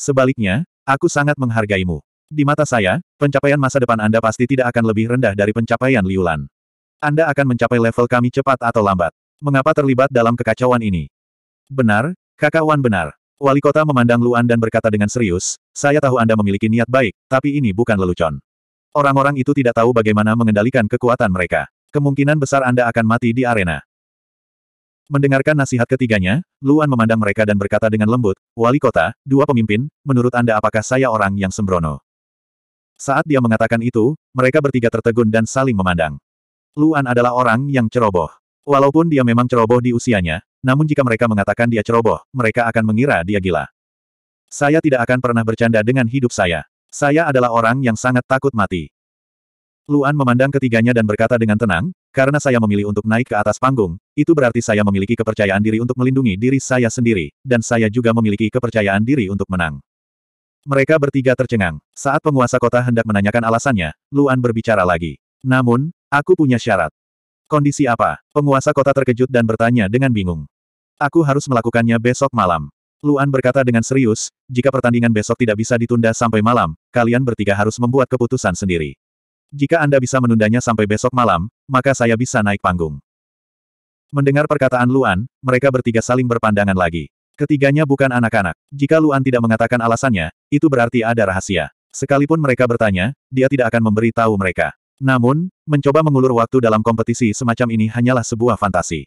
Sebaliknya, aku sangat menghargaimu. Di mata saya, pencapaian masa depan Anda pasti tidak akan lebih rendah dari pencapaian Liulan. Anda akan mencapai level kami cepat atau lambat. Mengapa terlibat dalam kekacauan ini? Benar, kakak Wan benar. Wali kota memandang Luan dan berkata dengan serius, saya tahu Anda memiliki niat baik, tapi ini bukan lelucon. Orang-orang itu tidak tahu bagaimana mengendalikan kekuatan mereka. Kemungkinan besar Anda akan mati di arena. Mendengarkan nasihat ketiganya, Luan memandang mereka dan berkata dengan lembut, Wali kota, dua pemimpin, menurut Anda apakah saya orang yang sembrono? Saat dia mengatakan itu, mereka bertiga tertegun dan saling memandang. Luan adalah orang yang ceroboh. Walaupun dia memang ceroboh di usianya, namun jika mereka mengatakan dia ceroboh, mereka akan mengira dia gila. Saya tidak akan pernah bercanda dengan hidup saya. Saya adalah orang yang sangat takut mati. Luan memandang ketiganya dan berkata dengan tenang, karena saya memilih untuk naik ke atas panggung, itu berarti saya memiliki kepercayaan diri untuk melindungi diri saya sendiri, dan saya juga memiliki kepercayaan diri untuk menang. Mereka bertiga tercengang. Saat penguasa kota hendak menanyakan alasannya, Luan berbicara lagi. Namun, aku punya syarat. Kondisi apa? Penguasa kota terkejut dan bertanya dengan bingung. Aku harus melakukannya besok malam. Luan berkata dengan serius, jika pertandingan besok tidak bisa ditunda sampai malam, kalian bertiga harus membuat keputusan sendiri. Jika Anda bisa menundanya sampai besok malam, maka saya bisa naik panggung. Mendengar perkataan Luan, mereka bertiga saling berpandangan lagi. Ketiganya bukan anak-anak. Jika Luan tidak mengatakan alasannya, itu berarti ada rahasia. Sekalipun mereka bertanya, dia tidak akan memberi tahu mereka. Namun, mencoba mengulur waktu dalam kompetisi semacam ini hanyalah sebuah fantasi.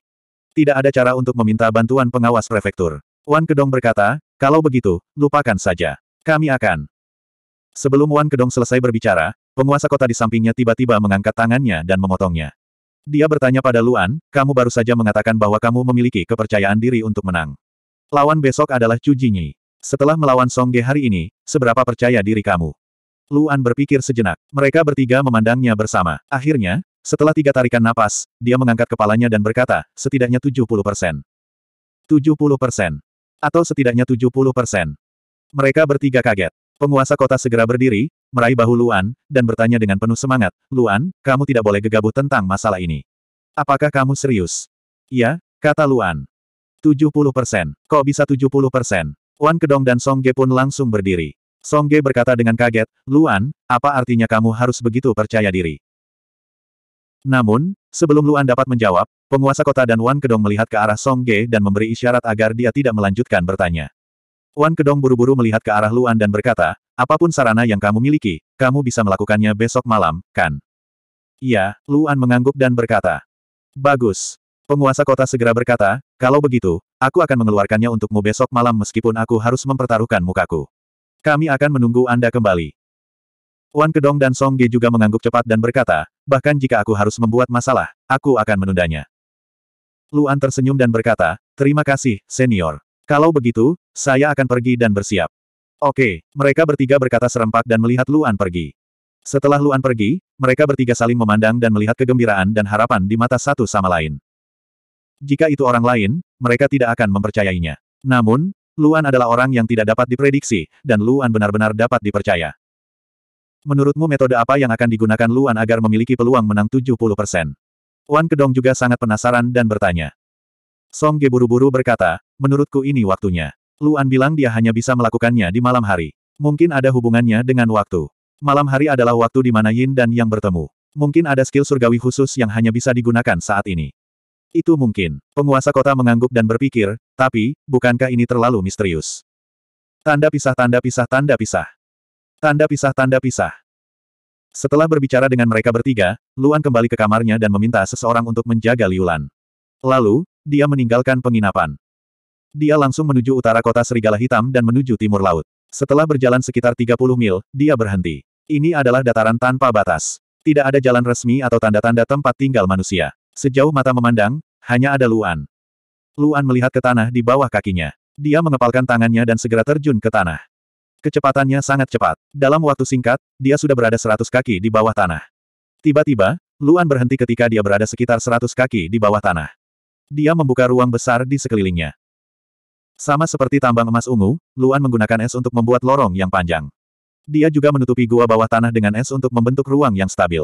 Tidak ada cara untuk meminta bantuan pengawas prefektur. Wan Kedong berkata, kalau begitu, lupakan saja. Kami akan. Sebelum Wan Kedong selesai berbicara, penguasa kota di sampingnya tiba-tiba mengangkat tangannya dan memotongnya. Dia bertanya pada Luan, kamu baru saja mengatakan bahwa kamu memiliki kepercayaan diri untuk menang. Lawan besok adalah Chu Jinyi. Setelah melawan Song Ge hari ini, seberapa percaya diri kamu? Luan berpikir sejenak. Mereka bertiga memandangnya bersama. Akhirnya, setelah tiga tarikan napas, dia mengangkat kepalanya dan berkata, setidaknya 70 persen. 70 persen. Atau setidaknya 70 persen. Mereka bertiga kaget. Penguasa kota segera berdiri, meraih bahu Luan, dan bertanya dengan penuh semangat, Luan, kamu tidak boleh gegabah tentang masalah ini. Apakah kamu serius? Iya, kata Luan. 70 persen. Kok bisa 70 persen? Wan Kedong dan Song Ge pun langsung berdiri. Song Ge berkata dengan kaget, Luan, apa artinya kamu harus begitu percaya diri? Namun, sebelum Luan dapat menjawab, penguasa kota dan Wan Kedong melihat ke arah Song Ge dan memberi isyarat agar dia tidak melanjutkan bertanya. Wan Kedong buru-buru melihat ke arah Luan dan berkata, apapun sarana yang kamu miliki, kamu bisa melakukannya besok malam, kan? Iya, Luan mengangguk dan berkata, Bagus. Penguasa kota segera berkata, kalau begitu, aku akan mengeluarkannya untukmu besok malam meskipun aku harus mempertaruhkan mukaku. Kami akan menunggu Anda kembali. Wan Kedong dan Song Ge juga mengangguk cepat dan berkata, bahkan jika aku harus membuat masalah, aku akan menundanya. Luan tersenyum dan berkata, terima kasih, senior. Kalau begitu, saya akan pergi dan bersiap. Oke, mereka bertiga berkata serempak dan melihat Luan pergi. Setelah Luan pergi, mereka bertiga saling memandang dan melihat kegembiraan dan harapan di mata satu sama lain. Jika itu orang lain, mereka tidak akan mempercayainya. Namun, Luan adalah orang yang tidak dapat diprediksi, dan Luan benar-benar dapat dipercaya. Menurutmu metode apa yang akan digunakan Luan agar memiliki peluang menang 70%? Wan Kedong juga sangat penasaran dan bertanya. Song Ge buru-buru berkata, menurutku ini waktunya. Luan bilang dia hanya bisa melakukannya di malam hari. Mungkin ada hubungannya dengan waktu. Malam hari adalah waktu di mana Yin dan Yang bertemu. Mungkin ada skill surgawi khusus yang hanya bisa digunakan saat ini. Itu mungkin. Penguasa kota mengangguk dan berpikir, tapi, bukankah ini terlalu misterius? Tanda pisah tanda pisah tanda pisah. Tanda pisah tanda pisah. Setelah berbicara dengan mereka bertiga, Luan kembali ke kamarnya dan meminta seseorang untuk menjaga Liulan. Lalu, dia meninggalkan penginapan. Dia langsung menuju utara kota Serigala Hitam dan menuju timur laut. Setelah berjalan sekitar 30 mil, dia berhenti. Ini adalah dataran tanpa batas. Tidak ada jalan resmi atau tanda-tanda tempat tinggal manusia. Sejauh mata memandang, hanya ada Luan. Luan melihat ke tanah di bawah kakinya. Dia mengepalkan tangannya dan segera terjun ke tanah. Kecepatannya sangat cepat. Dalam waktu singkat, dia sudah berada seratus kaki di bawah tanah. Tiba-tiba, Luan berhenti ketika dia berada sekitar seratus kaki di bawah tanah. Dia membuka ruang besar di sekelilingnya. Sama seperti tambang emas ungu, Luan menggunakan es untuk membuat lorong yang panjang. Dia juga menutupi gua bawah tanah dengan es untuk membentuk ruang yang stabil.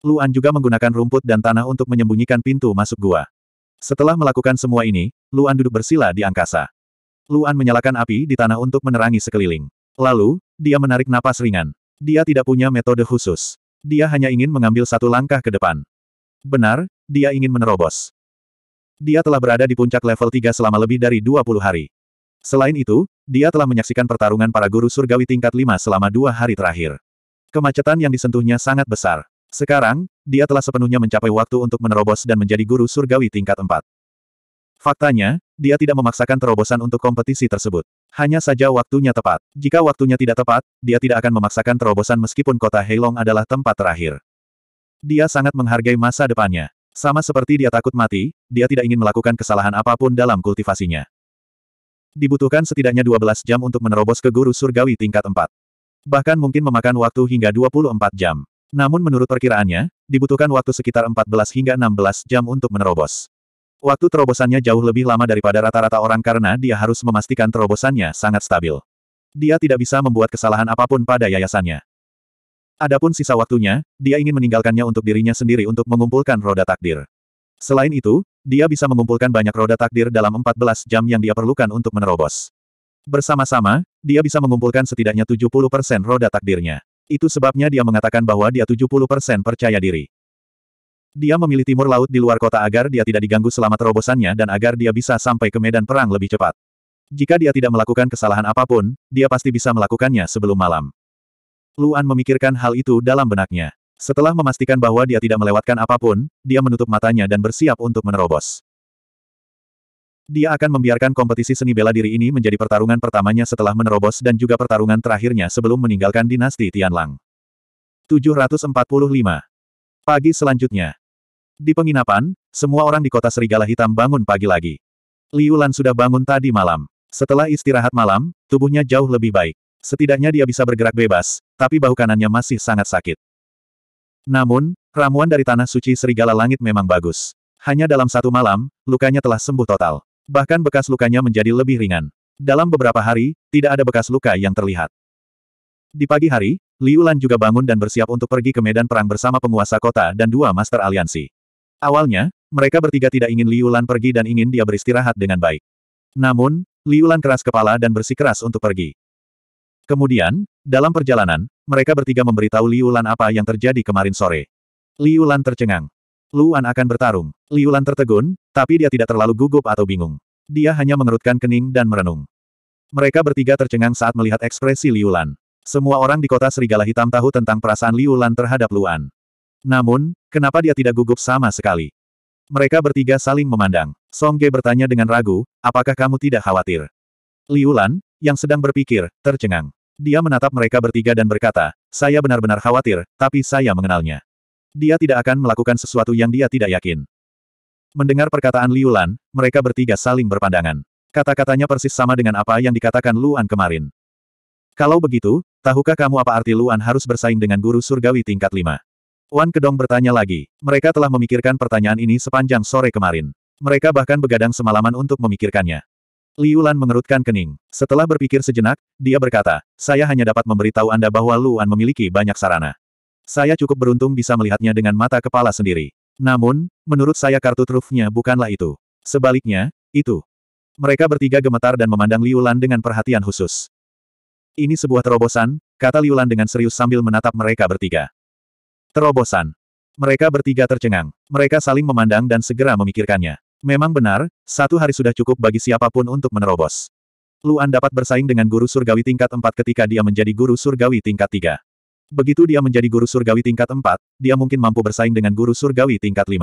Luan juga menggunakan rumput dan tanah untuk menyembunyikan pintu masuk gua. Setelah melakukan semua ini, Luan duduk bersila di angkasa. Luan menyalakan api di tanah untuk menerangi sekeliling. Lalu, dia menarik napas ringan. Dia tidak punya metode khusus. Dia hanya ingin mengambil satu langkah ke depan. Benar, dia ingin menerobos. Dia telah berada di puncak level 3 selama lebih dari 20 hari. Selain itu, dia telah menyaksikan pertarungan para guru surgawi tingkat 5 selama dua hari terakhir. Kemacetan yang disentuhnya sangat besar. Sekarang, dia telah sepenuhnya mencapai waktu untuk menerobos dan menjadi guru surgawi tingkat 4. Faktanya, dia tidak memaksakan terobosan untuk kompetisi tersebut. Hanya saja waktunya tepat. Jika waktunya tidak tepat, dia tidak akan memaksakan terobosan meskipun kota Heilong adalah tempat terakhir. Dia sangat menghargai masa depannya. Sama seperti dia takut mati, dia tidak ingin melakukan kesalahan apapun dalam kultivasinya. Dibutuhkan setidaknya 12 jam untuk menerobos ke guru surgawi tingkat 4. Bahkan mungkin memakan waktu hingga 24 jam. Namun menurut perkiraannya, dibutuhkan waktu sekitar 14 hingga 16 jam untuk menerobos. Waktu terobosannya jauh lebih lama daripada rata-rata orang karena dia harus memastikan terobosannya sangat stabil. Dia tidak bisa membuat kesalahan apapun pada yayasannya. Adapun sisa waktunya, dia ingin meninggalkannya untuk dirinya sendiri untuk mengumpulkan roda takdir. Selain itu, dia bisa mengumpulkan banyak roda takdir dalam 14 jam yang dia perlukan untuk menerobos. Bersama-sama, dia bisa mengumpulkan setidaknya 70% roda takdirnya. Itu sebabnya dia mengatakan bahwa dia 70% percaya diri. Dia memilih timur laut di luar kota agar dia tidak diganggu selama terobosannya dan agar dia bisa sampai ke medan perang lebih cepat. Jika dia tidak melakukan kesalahan apapun, dia pasti bisa melakukannya sebelum malam. Luan memikirkan hal itu dalam benaknya. Setelah memastikan bahwa dia tidak melewatkan apapun, dia menutup matanya dan bersiap untuk menerobos. Dia akan membiarkan kompetisi seni bela diri ini menjadi pertarungan pertamanya setelah menerobos dan juga pertarungan terakhirnya sebelum meninggalkan dinasti Tianlang. 745. Pagi selanjutnya. Di penginapan, semua orang di kota Serigala Hitam bangun pagi lagi. Liu Lan sudah bangun tadi malam. Setelah istirahat malam, tubuhnya jauh lebih baik. Setidaknya dia bisa bergerak bebas, tapi bahu kanannya masih sangat sakit. Namun, ramuan dari Tanah Suci Serigala Langit memang bagus. Hanya dalam satu malam, lukanya telah sembuh total. Bahkan bekas lukanya menjadi lebih ringan. Dalam beberapa hari, tidak ada bekas luka yang terlihat. Di pagi hari, Liu Lan juga bangun dan bersiap untuk pergi ke medan perang bersama penguasa kota dan dua master aliansi. Awalnya, mereka bertiga tidak ingin Liu Lan pergi dan ingin dia beristirahat dengan baik. Namun, Liu Lan keras kepala dan bersikeras untuk pergi. Kemudian, dalam perjalanan, mereka bertiga memberitahu Liu Lan apa yang terjadi kemarin sore. Liu Lan tercengang. Luan akan bertarung. Liulan tertegun, tapi dia tidak terlalu gugup atau bingung. Dia hanya mengerutkan kening dan merenung. Mereka bertiga tercengang saat melihat ekspresi Liulan. Semua orang di kota Serigala Hitam tahu tentang perasaan Liulan terhadap Luan. Namun, kenapa dia tidak gugup sama sekali? Mereka bertiga saling memandang. Songge bertanya dengan ragu, apakah kamu tidak khawatir? Liulan, yang sedang berpikir, tercengang. Dia menatap mereka bertiga dan berkata, saya benar-benar khawatir, tapi saya mengenalnya. Dia tidak akan melakukan sesuatu yang dia tidak yakin. Mendengar perkataan Liulan, mereka bertiga saling berpandangan. Kata-katanya persis sama dengan apa yang dikatakan Luan kemarin. Kalau begitu, tahukah kamu apa arti Luan harus bersaing dengan guru surgawi tingkat 5? Wan Kedong bertanya lagi. Mereka telah memikirkan pertanyaan ini sepanjang sore kemarin. Mereka bahkan begadang semalaman untuk memikirkannya. Liulan mengerutkan kening. Setelah berpikir sejenak, dia berkata, saya hanya dapat memberitahu Anda bahwa Luan memiliki banyak sarana. Saya cukup beruntung bisa melihatnya dengan mata kepala sendiri. Namun, menurut saya kartu trufnya bukanlah itu. Sebaliknya, itu. Mereka bertiga gemetar dan memandang Liulan dengan perhatian khusus. Ini sebuah terobosan, kata Liulan dengan serius sambil menatap mereka bertiga. Terobosan. Mereka bertiga tercengang. Mereka saling memandang dan segera memikirkannya. Memang benar, satu hari sudah cukup bagi siapapun untuk menerobos. Luan dapat bersaing dengan guru surgawi tingkat 4 ketika dia menjadi guru surgawi tingkat 3. Begitu dia menjadi guru surgawi tingkat 4, dia mungkin mampu bersaing dengan guru surgawi tingkat 5.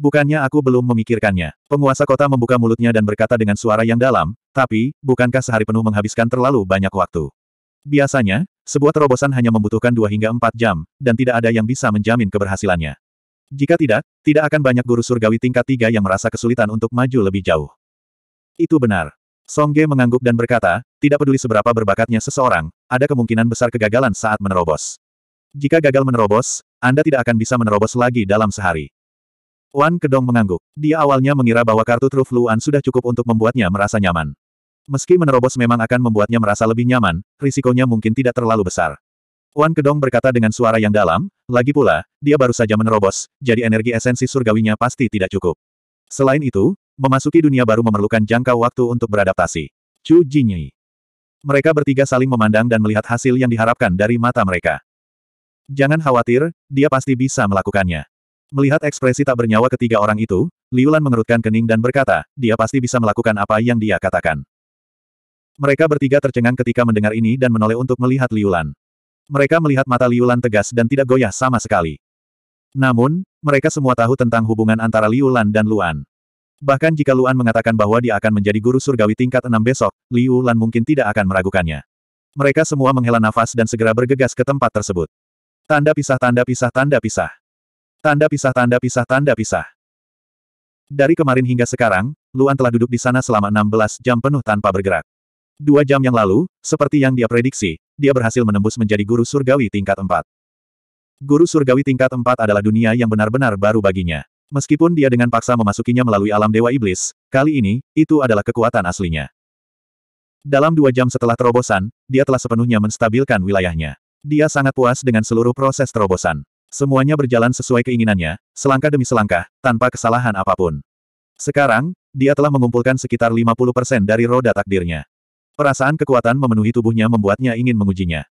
Bukannya aku belum memikirkannya. Penguasa kota membuka mulutnya dan berkata dengan suara yang dalam, tapi, bukankah sehari penuh menghabiskan terlalu banyak waktu? Biasanya, sebuah terobosan hanya membutuhkan dua hingga empat jam, dan tidak ada yang bisa menjamin keberhasilannya. Jika tidak, tidak akan banyak guru surgawi tingkat tiga yang merasa kesulitan untuk maju lebih jauh. Itu benar. Song mengangguk dan berkata, tidak peduli seberapa berbakatnya seseorang, ada kemungkinan besar kegagalan saat menerobos. Jika gagal menerobos, Anda tidak akan bisa menerobos lagi dalam sehari. Wan Kedong mengangguk. Dia awalnya mengira bahwa kartu truf Luan sudah cukup untuk membuatnya merasa nyaman. Meski menerobos memang akan membuatnya merasa lebih nyaman, risikonya mungkin tidak terlalu besar. Wan Kedong berkata dengan suara yang dalam, lagi pula, dia baru saja menerobos, jadi energi esensi surgawinya pasti tidak cukup. Selain itu, Memasuki dunia baru memerlukan jangka waktu untuk beradaptasi. Chu Jinyi. Mereka bertiga saling memandang dan melihat hasil yang diharapkan dari mata mereka. Jangan khawatir, dia pasti bisa melakukannya. Melihat ekspresi tak bernyawa ketiga orang itu, Liulan mengerutkan kening dan berkata, dia pasti bisa melakukan apa yang dia katakan. Mereka bertiga tercengang ketika mendengar ini dan menoleh untuk melihat Liulan. Mereka melihat mata Liulan tegas dan tidak goyah sama sekali. Namun, mereka semua tahu tentang hubungan antara Liulan dan Luan. Bahkan jika Luan mengatakan bahwa dia akan menjadi guru surgawi tingkat enam besok, Liu Lan mungkin tidak akan meragukannya. Mereka semua menghela nafas dan segera bergegas ke tempat tersebut. Tanda pisah tanda pisah tanda pisah. Tanda pisah tanda pisah tanda pisah. Dari kemarin hingga sekarang, Luan telah duduk di sana selama 16 jam penuh tanpa bergerak. Dua jam yang lalu, seperti yang dia prediksi, dia berhasil menembus menjadi guru surgawi tingkat 4. Guru surgawi tingkat 4 adalah dunia yang benar-benar baru baginya. Meskipun dia dengan paksa memasukinya melalui alam Dewa Iblis, kali ini, itu adalah kekuatan aslinya. Dalam dua jam setelah terobosan, dia telah sepenuhnya menstabilkan wilayahnya. Dia sangat puas dengan seluruh proses terobosan. Semuanya berjalan sesuai keinginannya, selangkah demi selangkah, tanpa kesalahan apapun. Sekarang, dia telah mengumpulkan sekitar 50% dari roda takdirnya. Perasaan kekuatan memenuhi tubuhnya membuatnya ingin mengujinya.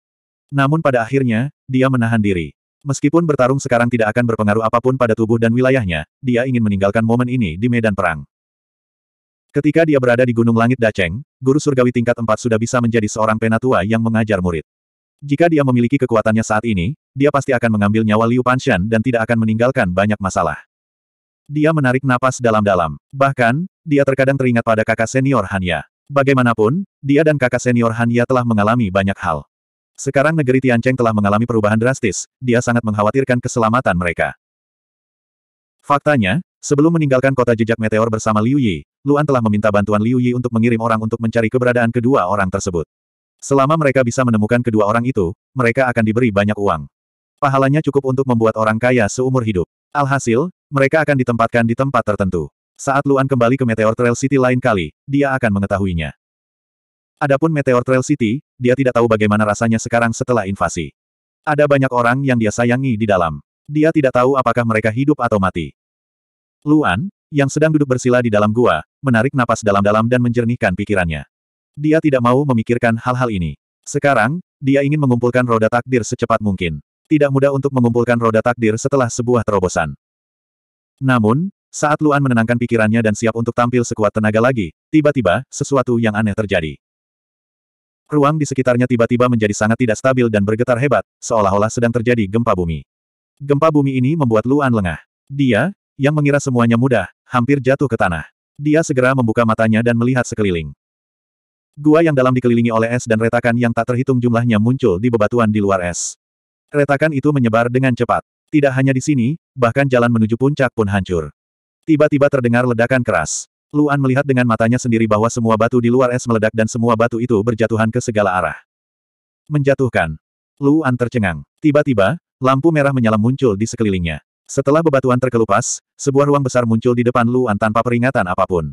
Namun pada akhirnya, dia menahan diri. Meskipun bertarung sekarang tidak akan berpengaruh apapun pada tubuh dan wilayahnya, dia ingin meninggalkan momen ini di medan perang. Ketika dia berada di Gunung Langit Daceng, guru surgawi tingkat 4 sudah bisa menjadi seorang penatua yang mengajar murid. Jika dia memiliki kekuatannya saat ini, dia pasti akan mengambil nyawa Liu Panshan dan tidak akan meninggalkan banyak masalah. Dia menarik napas dalam-dalam. Bahkan, dia terkadang teringat pada kakak senior Hanya. Bagaimanapun, dia dan kakak senior Hanya telah mengalami banyak hal. Sekarang negeri Tiancheng telah mengalami perubahan drastis, dia sangat mengkhawatirkan keselamatan mereka. Faktanya, sebelum meninggalkan kota jejak meteor bersama Liu Yi, Luan telah meminta bantuan Liu Yi untuk mengirim orang untuk mencari keberadaan kedua orang tersebut. Selama mereka bisa menemukan kedua orang itu, mereka akan diberi banyak uang. Pahalanya cukup untuk membuat orang kaya seumur hidup. Alhasil, mereka akan ditempatkan di tempat tertentu. Saat Luan kembali ke Meteor Trail City lain kali, dia akan mengetahuinya. Adapun Meteor Trail City, dia tidak tahu bagaimana rasanya sekarang setelah invasi. Ada banyak orang yang dia sayangi di dalam. Dia tidak tahu apakah mereka hidup atau mati. Luan, yang sedang duduk bersila di dalam gua, menarik napas dalam-dalam dan menjernihkan pikirannya. Dia tidak mau memikirkan hal-hal ini. Sekarang, dia ingin mengumpulkan roda takdir secepat mungkin. Tidak mudah untuk mengumpulkan roda takdir setelah sebuah terobosan. Namun, saat Luan menenangkan pikirannya dan siap untuk tampil sekuat tenaga lagi, tiba-tiba, sesuatu yang aneh terjadi. Ruang di sekitarnya tiba-tiba menjadi sangat tidak stabil dan bergetar hebat, seolah-olah sedang terjadi gempa bumi. Gempa bumi ini membuat Luan lengah. Dia, yang mengira semuanya mudah, hampir jatuh ke tanah. Dia segera membuka matanya dan melihat sekeliling. Gua yang dalam dikelilingi oleh es dan retakan yang tak terhitung jumlahnya muncul di bebatuan di luar es. Retakan itu menyebar dengan cepat. Tidak hanya di sini, bahkan jalan menuju puncak pun hancur. Tiba-tiba terdengar ledakan keras. Luan melihat dengan matanya sendiri bahwa semua batu di luar es meledak dan semua batu itu berjatuhan ke segala arah. Menjatuhkan. Luan tercengang. Tiba-tiba, lampu merah menyala muncul di sekelilingnya. Setelah bebatuan terkelupas, sebuah ruang besar muncul di depan Luan tanpa peringatan apapun.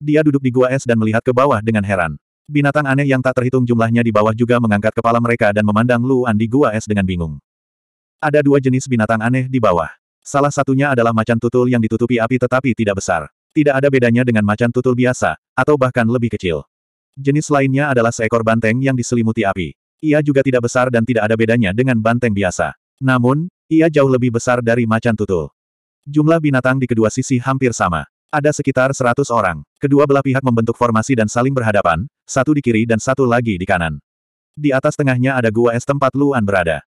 Dia duduk di gua es dan melihat ke bawah dengan heran. Binatang aneh yang tak terhitung jumlahnya di bawah juga mengangkat kepala mereka dan memandang Luan di gua es dengan bingung. Ada dua jenis binatang aneh di bawah. Salah satunya adalah macan tutul yang ditutupi api tetapi tidak besar tidak ada bedanya dengan macan tutul biasa, atau bahkan lebih kecil. Jenis lainnya adalah seekor banteng yang diselimuti api. Ia juga tidak besar dan tidak ada bedanya dengan banteng biasa. Namun, ia jauh lebih besar dari macan tutul. Jumlah binatang di kedua sisi hampir sama. Ada sekitar 100 orang. Kedua belah pihak membentuk formasi dan saling berhadapan, satu di kiri dan satu lagi di kanan. Di atas tengahnya ada gua es tempat Luan berada.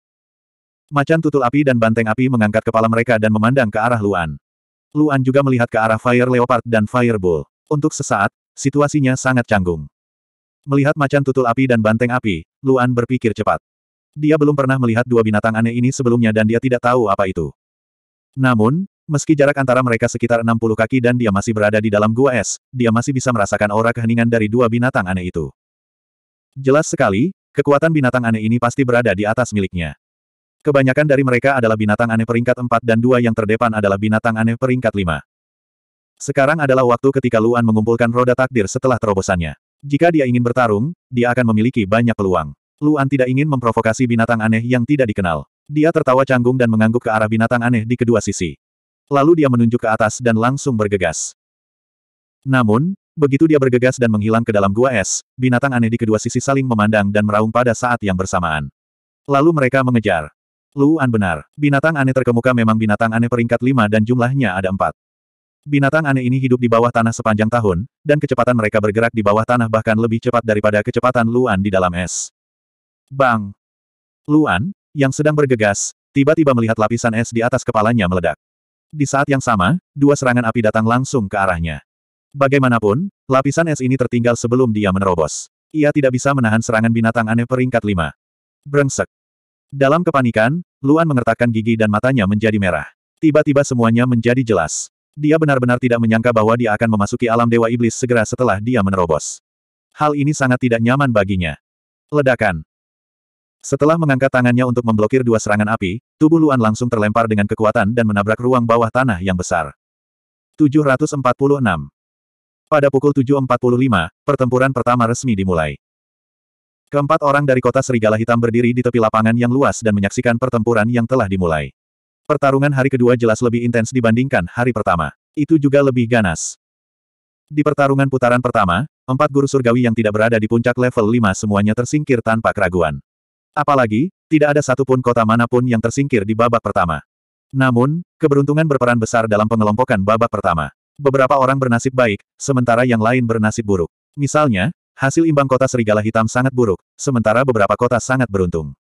Macan tutul api dan banteng api mengangkat kepala mereka dan memandang ke arah Luan. Luan juga melihat ke arah Fire Leopard dan Fireball. Untuk sesaat, situasinya sangat canggung. Melihat macan tutul api dan banteng api, Luan berpikir cepat. Dia belum pernah melihat dua binatang aneh ini sebelumnya dan dia tidak tahu apa itu. Namun, meski jarak antara mereka sekitar 60 kaki dan dia masih berada di dalam gua es, dia masih bisa merasakan aura keheningan dari dua binatang aneh itu. Jelas sekali, kekuatan binatang aneh ini pasti berada di atas miliknya. Kebanyakan dari mereka adalah binatang aneh peringkat 4 dan dua yang terdepan adalah binatang aneh peringkat 5. Sekarang adalah waktu ketika Luan mengumpulkan roda takdir setelah terobosannya. Jika dia ingin bertarung, dia akan memiliki banyak peluang. Luan tidak ingin memprovokasi binatang aneh yang tidak dikenal. Dia tertawa canggung dan mengangguk ke arah binatang aneh di kedua sisi. Lalu dia menunjuk ke atas dan langsung bergegas. Namun, begitu dia bergegas dan menghilang ke dalam gua es, binatang aneh di kedua sisi saling memandang dan meraung pada saat yang bersamaan. Lalu mereka mengejar. Luan benar. Binatang aneh terkemuka memang binatang aneh peringkat 5 dan jumlahnya ada empat. Binatang aneh ini hidup di bawah tanah sepanjang tahun, dan kecepatan mereka bergerak di bawah tanah bahkan lebih cepat daripada kecepatan Luan di dalam es. Bang! Luan, yang sedang bergegas, tiba-tiba melihat lapisan es di atas kepalanya meledak. Di saat yang sama, dua serangan api datang langsung ke arahnya. Bagaimanapun, lapisan es ini tertinggal sebelum dia menerobos. Ia tidak bisa menahan serangan binatang aneh peringkat 5. Brengsek. Dalam kepanikan, Luan mengertakkan gigi dan matanya menjadi merah. Tiba-tiba semuanya menjadi jelas. Dia benar-benar tidak menyangka bahwa dia akan memasuki alam Dewa Iblis segera setelah dia menerobos. Hal ini sangat tidak nyaman baginya. Ledakan. Setelah mengangkat tangannya untuk memblokir dua serangan api, tubuh Luan langsung terlempar dengan kekuatan dan menabrak ruang bawah tanah yang besar. 746 Pada pukul 7.45, pertempuran pertama resmi dimulai. Keempat orang dari kota Serigala Hitam berdiri di tepi lapangan yang luas dan menyaksikan pertempuran yang telah dimulai. Pertarungan hari kedua jelas lebih intens dibandingkan hari pertama. Itu juga lebih ganas. Di pertarungan putaran pertama, empat guru surgawi yang tidak berada di puncak level 5 semuanya tersingkir tanpa keraguan. Apalagi, tidak ada satupun kota manapun yang tersingkir di babak pertama. Namun, keberuntungan berperan besar dalam pengelompokan babak pertama. Beberapa orang bernasib baik, sementara yang lain bernasib buruk. Misalnya, Hasil imbang kota Serigala Hitam sangat buruk, sementara beberapa kota sangat beruntung.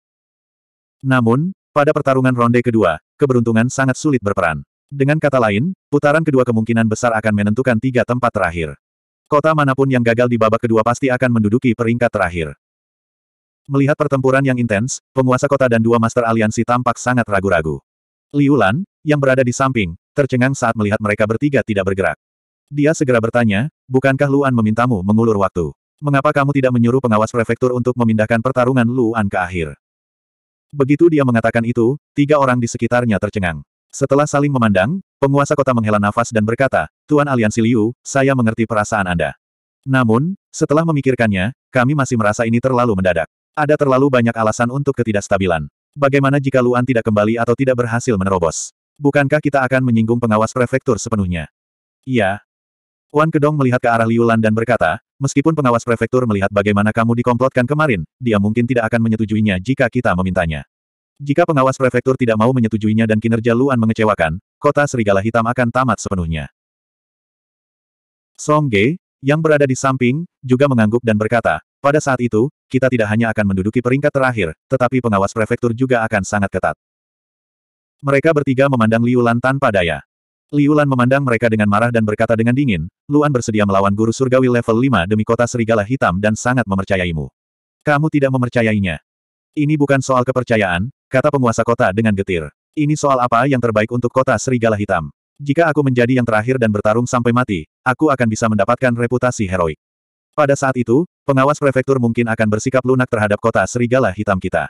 Namun, pada pertarungan ronde kedua, keberuntungan sangat sulit berperan. Dengan kata lain, putaran kedua kemungkinan besar akan menentukan tiga tempat terakhir. Kota manapun yang gagal di babak kedua pasti akan menduduki peringkat terakhir. Melihat pertempuran yang intens, penguasa kota dan dua master aliansi tampak sangat ragu-ragu. Liulan, yang berada di samping, tercengang saat melihat mereka bertiga tidak bergerak. Dia segera bertanya, bukankah Luan memintamu mengulur waktu? Mengapa kamu tidak menyuruh pengawas prefektur untuk memindahkan pertarungan Luan ke akhir? Begitu dia mengatakan itu, tiga orang di sekitarnya tercengang. Setelah saling memandang, penguasa kota menghela nafas dan berkata, Tuan Aliansi Liu, saya mengerti perasaan Anda. Namun, setelah memikirkannya, kami masih merasa ini terlalu mendadak. Ada terlalu banyak alasan untuk ketidakstabilan. Bagaimana jika Luan tidak kembali atau tidak berhasil menerobos? Bukankah kita akan menyinggung pengawas prefektur sepenuhnya? Iya. Wan Kedong melihat ke arah Liu Lan dan berkata, Meskipun pengawas prefektur melihat bagaimana kamu dikomplotkan kemarin, dia mungkin tidak akan menyetujuinya jika kita memintanya. Jika pengawas prefektur tidak mau menyetujuinya dan kinerja Luan mengecewakan, kota serigala hitam akan tamat sepenuhnya. Song Ge, yang berada di samping, juga mengangguk dan berkata, pada saat itu, kita tidak hanya akan menduduki peringkat terakhir, tetapi pengawas prefektur juga akan sangat ketat. Mereka bertiga memandang Liu tanpa daya. Liulan memandang mereka dengan marah dan berkata dengan dingin, Luan bersedia melawan guru surgawi level 5 demi kota serigala hitam dan sangat memercayaimu. Kamu tidak memercayainya. Ini bukan soal kepercayaan, kata penguasa kota dengan getir. Ini soal apa yang terbaik untuk kota serigala hitam. Jika aku menjadi yang terakhir dan bertarung sampai mati, aku akan bisa mendapatkan reputasi heroik. Pada saat itu, pengawas prefektur mungkin akan bersikap lunak terhadap kota serigala hitam kita.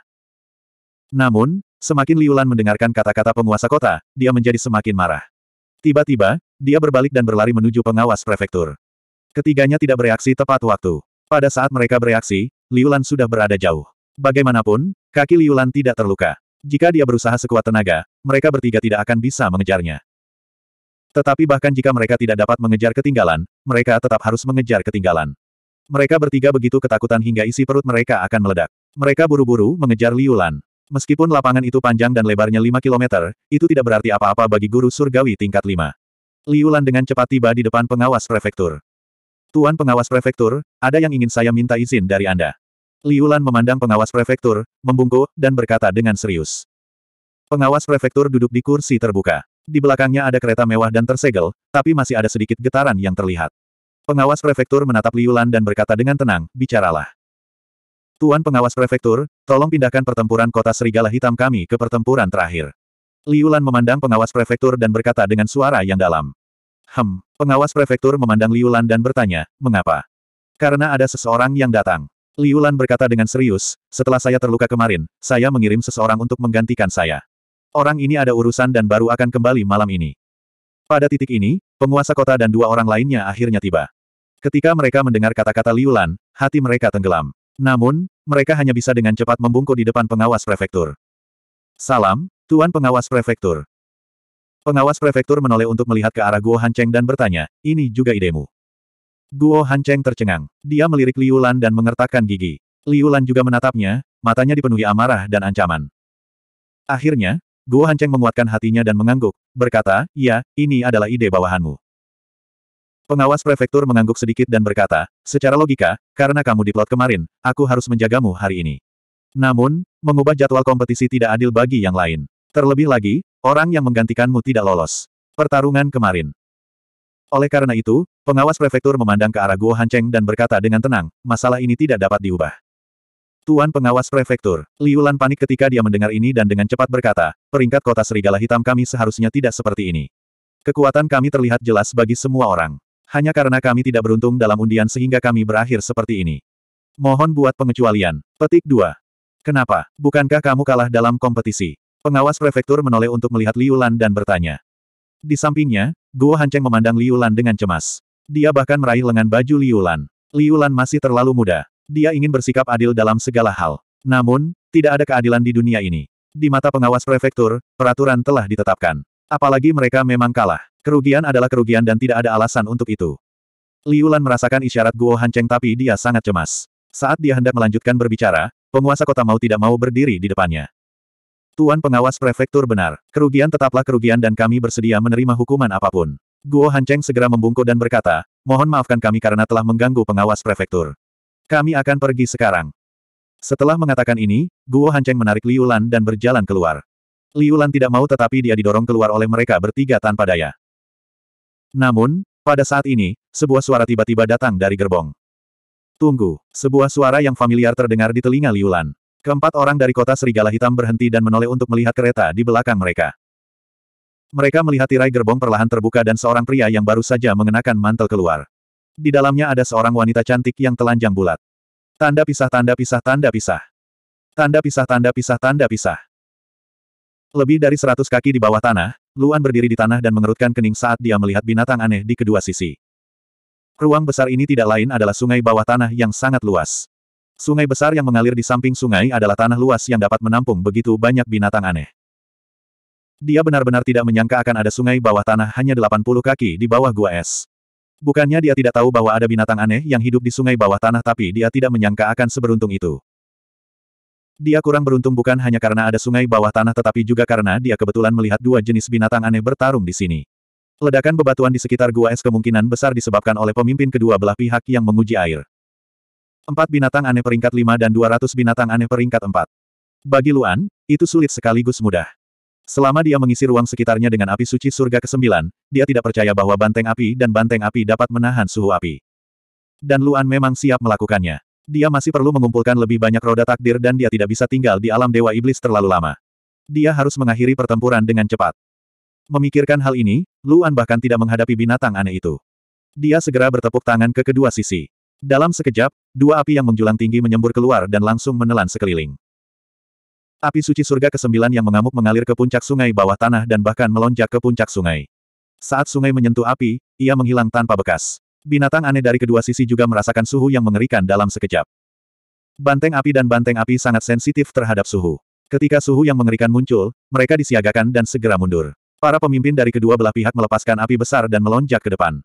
Namun, semakin Liulan mendengarkan kata-kata penguasa kota, dia menjadi semakin marah. Tiba-tiba, dia berbalik dan berlari menuju pengawas prefektur. Ketiganya tidak bereaksi tepat waktu. Pada saat mereka bereaksi, Liulan sudah berada jauh. Bagaimanapun, kaki Liulan tidak terluka. Jika dia berusaha sekuat tenaga, mereka bertiga tidak akan bisa mengejarnya. Tetapi bahkan jika mereka tidak dapat mengejar ketinggalan, mereka tetap harus mengejar ketinggalan. Mereka bertiga begitu ketakutan hingga isi perut mereka akan meledak. Mereka buru-buru mengejar Liulan. Meskipun lapangan itu panjang dan lebarnya 5 kilometer, itu tidak berarti apa-apa bagi guru surgawi tingkat 5. Liulan dengan cepat tiba di depan pengawas prefektur. Tuan pengawas prefektur, ada yang ingin saya minta izin dari Anda. Liulan memandang pengawas prefektur, membungkuk, dan berkata dengan serius. Pengawas prefektur duduk di kursi terbuka. Di belakangnya ada kereta mewah dan tersegel, tapi masih ada sedikit getaran yang terlihat. Pengawas prefektur menatap Liulan dan berkata dengan tenang, bicaralah. Tuan pengawas prefektur, tolong pindahkan pertempuran kota serigala hitam kami ke pertempuran terakhir. Liulan memandang pengawas prefektur dan berkata dengan suara yang dalam. Hem, pengawas prefektur memandang Liulan dan bertanya, mengapa? Karena ada seseorang yang datang. Liulan berkata dengan serius, setelah saya terluka kemarin, saya mengirim seseorang untuk menggantikan saya. Orang ini ada urusan dan baru akan kembali malam ini. Pada titik ini, penguasa kota dan dua orang lainnya akhirnya tiba. Ketika mereka mendengar kata-kata Liulan, hati mereka tenggelam. Namun, mereka hanya bisa dengan cepat membungkuk di depan pengawas prefektur. Salam, Tuan Pengawas Prefektur. Pengawas prefektur menoleh untuk melihat ke arah Guo Hancheng dan bertanya, ini juga idemu. Guo Hancheng tercengang. Dia melirik Liu Lan dan mengertakkan gigi. Liu Lan juga menatapnya, matanya dipenuhi amarah dan ancaman. Akhirnya, Guo Hancheng menguatkan hatinya dan mengangguk, berkata, ya, ini adalah ide bawahanmu. Pengawas prefektur mengangguk sedikit dan berkata, secara logika, karena kamu diplot kemarin, aku harus menjagamu hari ini. Namun, mengubah jadwal kompetisi tidak adil bagi yang lain. Terlebih lagi, orang yang menggantikanmu tidak lolos. Pertarungan kemarin. Oleh karena itu, pengawas prefektur memandang ke arah Guo Hanceng dan berkata dengan tenang, masalah ini tidak dapat diubah. Tuan pengawas prefektur, Liulan panik ketika dia mendengar ini dan dengan cepat berkata, peringkat kota serigala hitam kami seharusnya tidak seperti ini. Kekuatan kami terlihat jelas bagi semua orang hanya karena kami tidak beruntung dalam undian sehingga kami berakhir seperti ini. Mohon buat pengecualian. Petik 2. Kenapa? Bukankah kamu kalah dalam kompetisi? Pengawas prefektur menoleh untuk melihat Liu Lan dan bertanya. Di sampingnya, Guo Hanceng memandang Liu Lan dengan cemas. Dia bahkan meraih lengan baju Liu Lan. Liu Lan masih terlalu muda. Dia ingin bersikap adil dalam segala hal. Namun, tidak ada keadilan di dunia ini. Di mata pengawas prefektur, peraturan telah ditetapkan. Apalagi mereka memang kalah. Kerugian adalah kerugian dan tidak ada alasan untuk itu. Liulan merasakan isyarat Guo Hancheng, tapi dia sangat cemas. Saat dia hendak melanjutkan berbicara, penguasa kota mau tidak mau berdiri di depannya. Tuan pengawas prefektur benar, kerugian tetaplah kerugian dan kami bersedia menerima hukuman apapun. Guo Hancheng segera membungkuk dan berkata, mohon maafkan kami karena telah mengganggu pengawas prefektur. Kami akan pergi sekarang. Setelah mengatakan ini, Guo Hancheng menarik Liulan dan berjalan keluar. Liu Lan tidak mau tetapi dia didorong keluar oleh mereka bertiga tanpa daya. Namun, pada saat ini, sebuah suara tiba-tiba datang dari gerbong. Tunggu, sebuah suara yang familiar terdengar di telinga Liu Lan. Keempat orang dari kota Serigala Hitam berhenti dan menoleh untuk melihat kereta di belakang mereka. Mereka melihat tirai gerbong perlahan terbuka dan seorang pria yang baru saja mengenakan mantel keluar. Di dalamnya ada seorang wanita cantik yang telanjang bulat. Tanda pisah tanda pisah tanda pisah. Tanda pisah tanda pisah tanda pisah. Lebih dari seratus kaki di bawah tanah, Luan berdiri di tanah dan mengerutkan kening saat dia melihat binatang aneh di kedua sisi. Ruang besar ini tidak lain adalah sungai bawah tanah yang sangat luas. Sungai besar yang mengalir di samping sungai adalah tanah luas yang dapat menampung begitu banyak binatang aneh. Dia benar-benar tidak menyangka akan ada sungai bawah tanah hanya 80 kaki di bawah gua es. Bukannya dia tidak tahu bahwa ada binatang aneh yang hidup di sungai bawah tanah tapi dia tidak menyangka akan seberuntung itu. Dia kurang beruntung bukan hanya karena ada sungai bawah tanah tetapi juga karena dia kebetulan melihat dua jenis binatang aneh bertarung di sini. Ledakan bebatuan di sekitar gua es kemungkinan besar disebabkan oleh pemimpin kedua belah pihak yang menguji air. Empat binatang aneh peringkat lima dan dua ratus binatang aneh peringkat empat. Bagi Luan, itu sulit sekaligus mudah. Selama dia mengisi ruang sekitarnya dengan api suci surga ke-9, dia tidak percaya bahwa banteng api dan banteng api dapat menahan suhu api. Dan Luan memang siap melakukannya. Dia masih perlu mengumpulkan lebih banyak roda takdir dan dia tidak bisa tinggal di alam Dewa Iblis terlalu lama. Dia harus mengakhiri pertempuran dengan cepat. Memikirkan hal ini, Luan bahkan tidak menghadapi binatang aneh itu. Dia segera bertepuk tangan ke kedua sisi. Dalam sekejap, dua api yang menjulang tinggi menyembur keluar dan langsung menelan sekeliling. Api suci surga ke-9 yang mengamuk mengalir ke puncak sungai bawah tanah dan bahkan melonjak ke puncak sungai. Saat sungai menyentuh api, ia menghilang tanpa bekas. Binatang aneh dari kedua sisi juga merasakan suhu yang mengerikan dalam sekejap. Banteng api dan banteng api sangat sensitif terhadap suhu. Ketika suhu yang mengerikan muncul, mereka disiagakan dan segera mundur. Para pemimpin dari kedua belah pihak melepaskan api besar dan melonjak ke depan.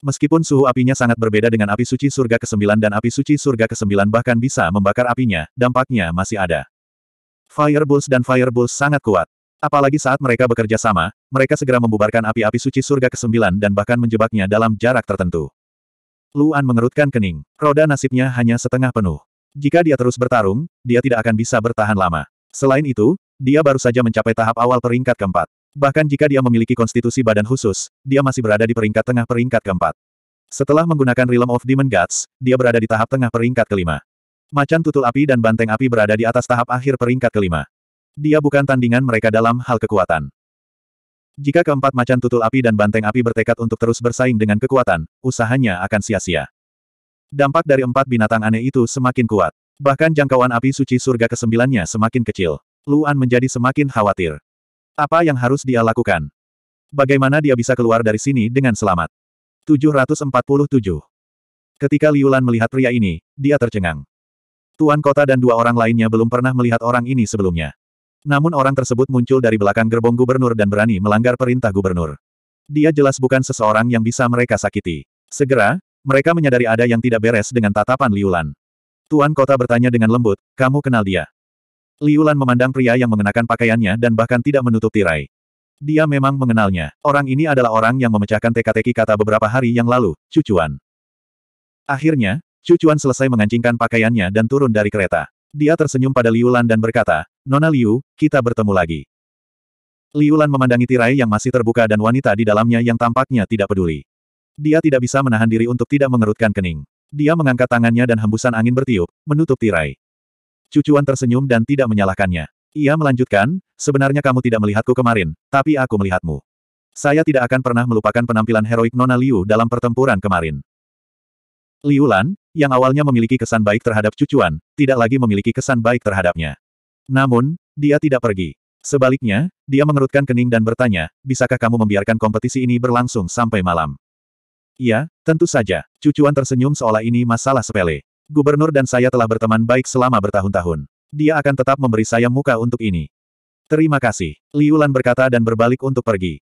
Meskipun suhu apinya sangat berbeda dengan api suci surga ke-9 dan api suci surga ke-9 bahkan bisa membakar apinya, dampaknya masih ada. Fireballs dan Fireballs sangat kuat. Apalagi saat mereka bekerja sama, mereka segera membubarkan api-api suci surga ke-9 dan bahkan menjebaknya dalam jarak tertentu. Luan mengerutkan kening. Roda nasibnya hanya setengah penuh. Jika dia terus bertarung, dia tidak akan bisa bertahan lama. Selain itu, dia baru saja mencapai tahap awal peringkat keempat. Bahkan jika dia memiliki konstitusi badan khusus, dia masih berada di peringkat tengah peringkat keempat. Setelah menggunakan Realm of Demon Gods, dia berada di tahap tengah peringkat kelima. Macan tutul api dan banteng api berada di atas tahap akhir peringkat kelima. Dia bukan tandingan mereka dalam hal kekuatan. Jika keempat macan tutul api dan banteng api bertekad untuk terus bersaing dengan kekuatan, usahanya akan sia-sia. Dampak dari empat binatang aneh itu semakin kuat. Bahkan jangkauan api suci surga kesembilannya semakin kecil. Luan menjadi semakin khawatir. Apa yang harus dia lakukan? Bagaimana dia bisa keluar dari sini dengan selamat? 747. Ketika Liulan melihat pria ini, dia tercengang. Tuan kota dan dua orang lainnya belum pernah melihat orang ini sebelumnya. Namun orang tersebut muncul dari belakang gerbong gubernur dan berani melanggar perintah gubernur. Dia jelas bukan seseorang yang bisa mereka sakiti. Segera, mereka menyadari ada yang tidak beres dengan tatapan Liulan. Tuan kota bertanya dengan lembut, kamu kenal dia? Liulan memandang pria yang mengenakan pakaiannya dan bahkan tidak menutup tirai. Dia memang mengenalnya. Orang ini adalah orang yang memecahkan teka-teki kata beberapa hari yang lalu, Cucuan. Akhirnya, Cucuan selesai mengancingkan pakaiannya dan turun dari kereta. Dia tersenyum pada Liulan dan berkata, Nona Liu, kita bertemu lagi. Liulan memandangi tirai yang masih terbuka dan wanita di dalamnya yang tampaknya tidak peduli. Dia tidak bisa menahan diri untuk tidak mengerutkan kening. Dia mengangkat tangannya dan hembusan angin bertiup, menutup tirai. Cucuan tersenyum dan tidak menyalahkannya. Ia melanjutkan, sebenarnya kamu tidak melihatku kemarin, tapi aku melihatmu. Saya tidak akan pernah melupakan penampilan heroik Nona Liu dalam pertempuran kemarin. Liu Lan, yang awalnya memiliki kesan baik terhadap cucuan, tidak lagi memiliki kesan baik terhadapnya. Namun, dia tidak pergi. Sebaliknya, dia mengerutkan kening dan bertanya, bisakah kamu membiarkan kompetisi ini berlangsung sampai malam? Ya, tentu saja. Cucuan tersenyum seolah ini masalah sepele. Gubernur dan saya telah berteman baik selama bertahun-tahun. Dia akan tetap memberi saya muka untuk ini. Terima kasih. Liu Lan berkata dan berbalik untuk pergi.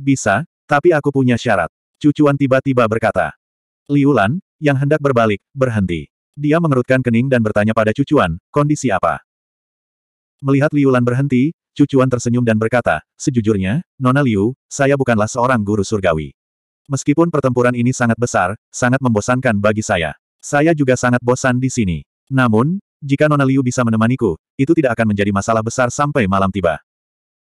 Bisa, tapi aku punya syarat. Cucuan tiba-tiba berkata. Liu Lan, yang hendak berbalik, berhenti. Dia mengerutkan kening dan bertanya pada cucuan, kondisi apa? Melihat Liulan berhenti, cucuan tersenyum dan berkata, sejujurnya, Nona Liu, saya bukanlah seorang guru surgawi. Meskipun pertempuran ini sangat besar, sangat membosankan bagi saya. Saya juga sangat bosan di sini. Namun, jika Nona Liu bisa menemaniku, itu tidak akan menjadi masalah besar sampai malam tiba.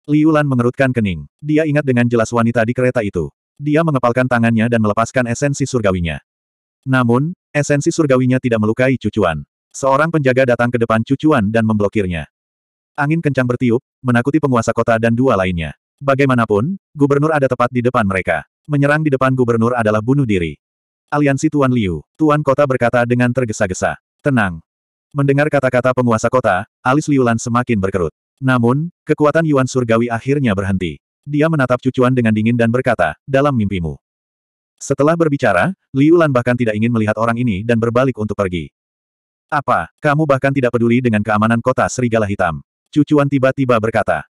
Liulan mengerutkan kening. Dia ingat dengan jelas wanita di kereta itu. Dia mengepalkan tangannya dan melepaskan esensi surgawinya. Namun, esensi surgawinya tidak melukai cucuan. Seorang penjaga datang ke depan cucuan dan memblokirnya. Angin kencang bertiup, menakuti penguasa kota dan dua lainnya. Bagaimanapun, gubernur ada tepat di depan mereka. Menyerang di depan gubernur adalah bunuh diri. Aliansi Tuan Liu, Tuan Kota berkata dengan tergesa-gesa. Tenang. Mendengar kata-kata penguasa kota, alis Liulan semakin berkerut. Namun, kekuatan Yuan Surgawi akhirnya berhenti. Dia menatap cucuan dengan dingin dan berkata, dalam mimpimu. Setelah berbicara, Liu Lan bahkan tidak ingin melihat orang ini dan berbalik untuk pergi. Apa, kamu bahkan tidak peduli dengan keamanan kota Serigala Hitam? Cucuan tiba-tiba berkata.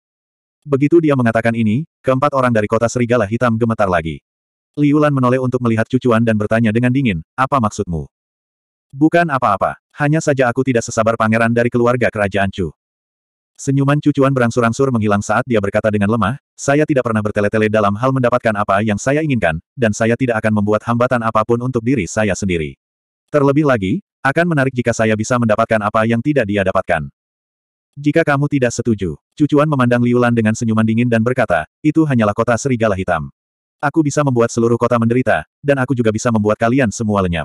Begitu dia mengatakan ini, keempat orang dari kota Serigala Hitam gemetar lagi. Liu Lan menoleh untuk melihat cucuan dan bertanya dengan dingin, apa maksudmu? Bukan apa-apa, hanya saja aku tidak sesabar pangeran dari keluarga kerajaan Chu. Senyuman cucuan berangsur-angsur menghilang saat dia berkata dengan lemah, saya tidak pernah bertele-tele dalam hal mendapatkan apa yang saya inginkan, dan saya tidak akan membuat hambatan apapun untuk diri saya sendiri. Terlebih lagi, akan menarik jika saya bisa mendapatkan apa yang tidak dia dapatkan. Jika kamu tidak setuju, cucuan memandang Liulan dengan senyuman dingin dan berkata, itu hanyalah kota serigala hitam. Aku bisa membuat seluruh kota menderita, dan aku juga bisa membuat kalian semua lenyap.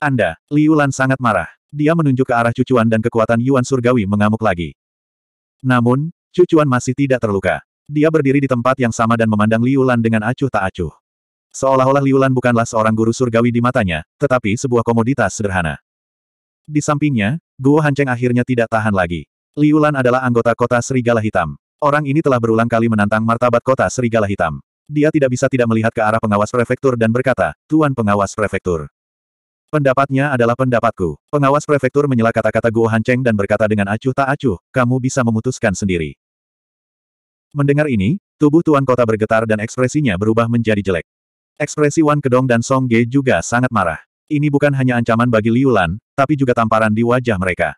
Anda, Liulan sangat marah. Dia menunjuk ke arah cucuan dan kekuatan Yuan Surgawi mengamuk lagi. Namun, Cucuan masih tidak terluka. Dia berdiri di tempat yang sama dan memandang Liulan dengan acuh tak acuh. Seolah-olah Liulan bukanlah seorang guru surgawi di matanya, tetapi sebuah komoditas sederhana. Di sampingnya, Guo Hanceng akhirnya tidak tahan lagi. Liulan adalah anggota kota Serigala Hitam. Orang ini telah berulang kali menantang martabat kota Serigala Hitam. Dia tidak bisa tidak melihat ke arah pengawas prefektur dan berkata, Tuan pengawas prefektur. Pendapatnya adalah pendapatku. Pengawas prefektur menyela kata-kata Guo Hancheng dan berkata dengan acuh tak acuh, kamu bisa memutuskan sendiri. Mendengar ini, tubuh Tuan Kota bergetar dan ekspresinya berubah menjadi jelek. Ekspresi Wan Kedong dan Song Ge juga sangat marah. Ini bukan hanya ancaman bagi Liu Lan, tapi juga tamparan di wajah mereka.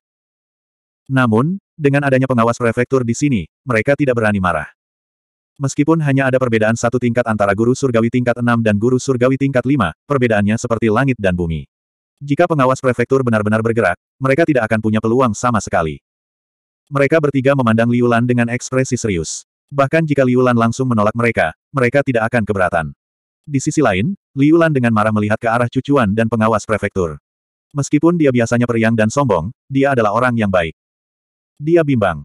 Namun, dengan adanya pengawas prefektur di sini, mereka tidak berani marah. Meskipun hanya ada perbedaan satu tingkat antara guru surgawi tingkat 6 dan guru surgawi tingkat 5, perbedaannya seperti langit dan bumi. Jika pengawas prefektur benar-benar bergerak, mereka tidak akan punya peluang sama sekali. Mereka bertiga memandang Liulan dengan ekspresi serius. Bahkan jika Liulan langsung menolak mereka, mereka tidak akan keberatan. Di sisi lain, Liulan dengan marah melihat ke arah cucuan dan pengawas prefektur. Meskipun dia biasanya periang dan sombong, dia adalah orang yang baik. Dia bimbang.